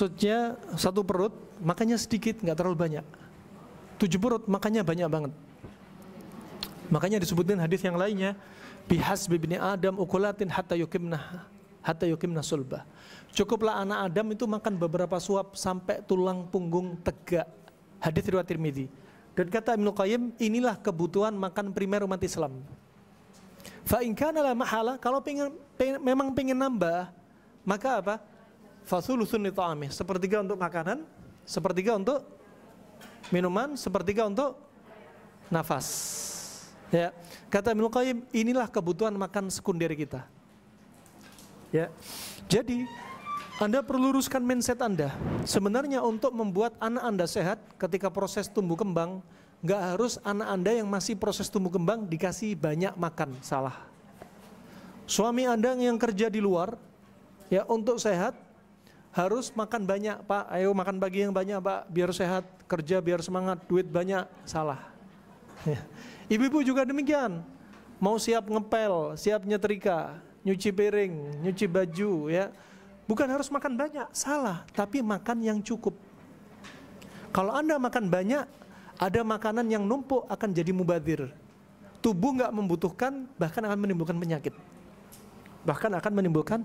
Speaker 1: maksudnya satu perut makanya sedikit nggak terlalu banyak tujuh perut makanya banyak banget makanya disebutkan hadis yang lainnya bihas bibni adam ukulatin hatta yukimna hatta yukimna sulba cukuplah anak adam itu makan beberapa suap sampai tulang punggung tegak hadis riwayat Tirmidzi dan kata Ibnu Qayyim inilah kebutuhan makan primer umat Islam fa in mahala kalau pengen, pengen memang pengen nambah maka apa fasulusun ta'amih, sepertiga untuk makanan, sepertiga untuk minuman, sepertiga untuk nafas. Ya, kata Ibnu Qayyim, inilah kebutuhan makan sekunder kita. Ya. Jadi, Anda perlu luruskan mindset Anda. Sebenarnya untuk membuat anak Anda sehat ketika proses tumbuh kembang, nggak harus anak Anda yang masih proses tumbuh kembang dikasih banyak makan, salah. Suami Anda yang kerja di luar, ya untuk sehat harus makan banyak pak, ayo makan pagi yang banyak pak, biar sehat, kerja biar semangat, duit banyak, salah. Ya. Ibu-ibu juga demikian, mau siap ngepel, siap nyetrika, nyuci piring, nyuci baju ya. Bukan harus makan banyak, salah, tapi makan yang cukup. Kalau Anda makan banyak, ada makanan yang numpuk akan jadi mubadir. Tubuh nggak membutuhkan, bahkan akan menimbulkan penyakit. Bahkan akan menimbulkan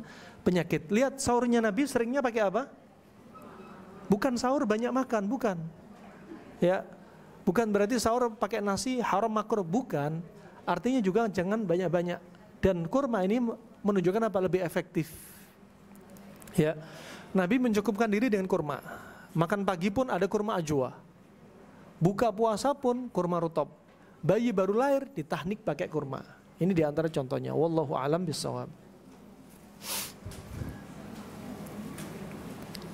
Speaker 1: penyakit. Lihat sahurnya Nabi seringnya pakai apa? Bukan sahur banyak makan, bukan. Ya. Bukan berarti sahur pakai nasi haram makro, bukan. Artinya juga jangan banyak-banyak. Dan kurma ini menunjukkan apa lebih efektif. Ya. Nabi mencukupkan diri dengan kurma. Makan pagi pun ada kurma ajwa. Buka puasa pun kurma rutop. Bayi baru lahir ditahnik pakai kurma. Ini diantara contohnya. Wallahu alam bisawab.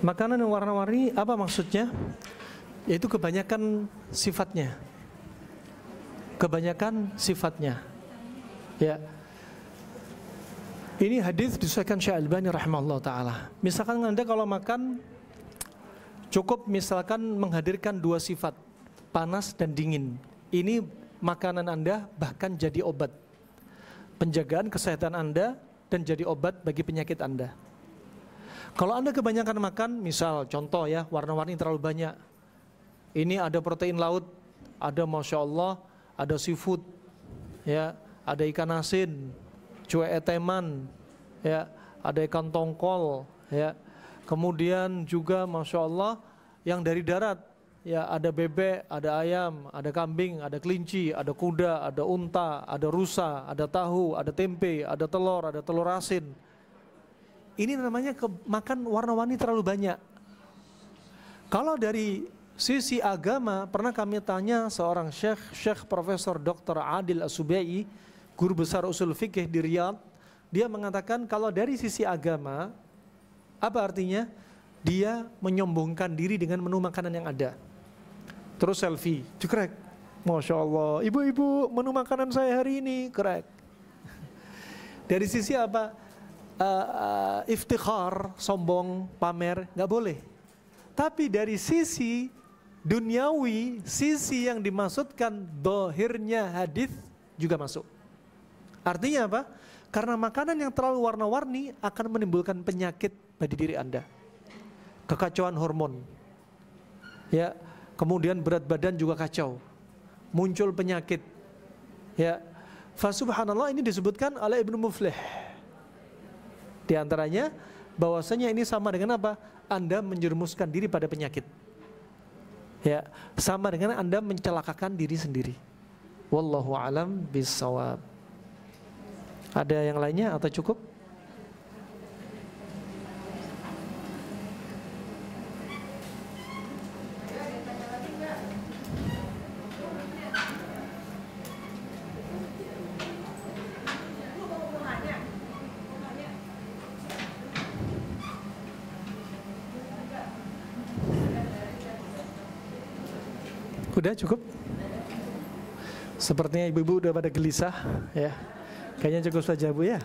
Speaker 1: Makanan yang warna-warni apa maksudnya? Yaitu kebanyakan sifatnya. Kebanyakan sifatnya. Ya. Ini hadis disahkan Syekh Albani rahimahullah taala. Misalkan Anda kalau makan cukup misalkan menghadirkan dua sifat, panas dan dingin. Ini makanan Anda bahkan jadi obat. Penjagaan kesehatan Anda dan jadi obat bagi penyakit Anda. Kalau Anda kebanyakan makan, misal contoh ya, warna-warni terlalu banyak. Ini ada protein laut, ada Masya Allah, ada seafood, ya, ada ikan asin, cuek eteman, ya, ada ikan tongkol, ya. Kemudian juga Masya Allah yang dari darat, ya ada bebek, ada ayam, ada kambing, ada kelinci, ada kuda, ada unta, ada rusa, ada tahu, ada tempe, ada telur, ada telur asin, ini namanya makan warna-warni terlalu banyak. Kalau dari sisi agama, pernah kami tanya seorang syekh, syekh Profesor Dr. Adil Asubai, guru besar usul fikih di Riyadh, dia mengatakan kalau dari sisi agama, apa artinya? Dia menyombongkan diri dengan menu makanan yang ada. Terus selfie, cekrek. Masya Allah, ibu-ibu menu makanan saya hari ini, kerek. Dari sisi apa? uh, eh, eh, iftikhar, sombong, pamer, nggak boleh. Tapi dari sisi duniawi, sisi yang dimaksudkan dohirnya hadis juga masuk. Artinya apa? Karena makanan yang terlalu warna-warni akan menimbulkan penyakit pada diri Anda. Kekacauan hormon. Ya, kemudian berat badan juga kacau. Muncul penyakit. Ya. Fa subhanallah ini disebutkan oleh Ibnu Muflih di antaranya bahwasanya ini sama dengan apa? Anda menjerumuskan diri pada penyakit. Ya, sama dengan Anda mencelakakan diri sendiri. Wallahu alam bisawab. Ada yang lainnya atau cukup? Udah cukup? Sepertinya ibu-ibu udah pada gelisah ya. Kayaknya cukup saja Bu ya.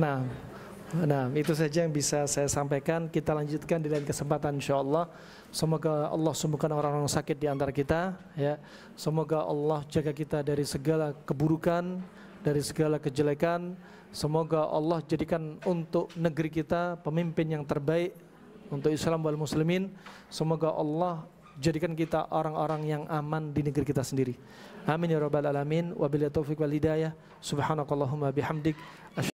Speaker 1: Nah, Nah, itu saja yang bisa saya sampaikan. Kita lanjutkan di lain kesempatan insya Allah. Semoga Allah sembuhkan orang-orang sakit di antara kita. Ya, semoga Allah jaga kita dari segala keburukan, dari segala kejelekan. Semoga Allah jadikan untuk negeri kita pemimpin yang terbaik untuk Islam wal Muslimin. Semoga Allah jadikan kita orang-orang yang aman di negeri kita sendiri. Amin ya rabbal alamin. Wabillahi taufiq wal hidayah. Subhanakallahumma bihamdik.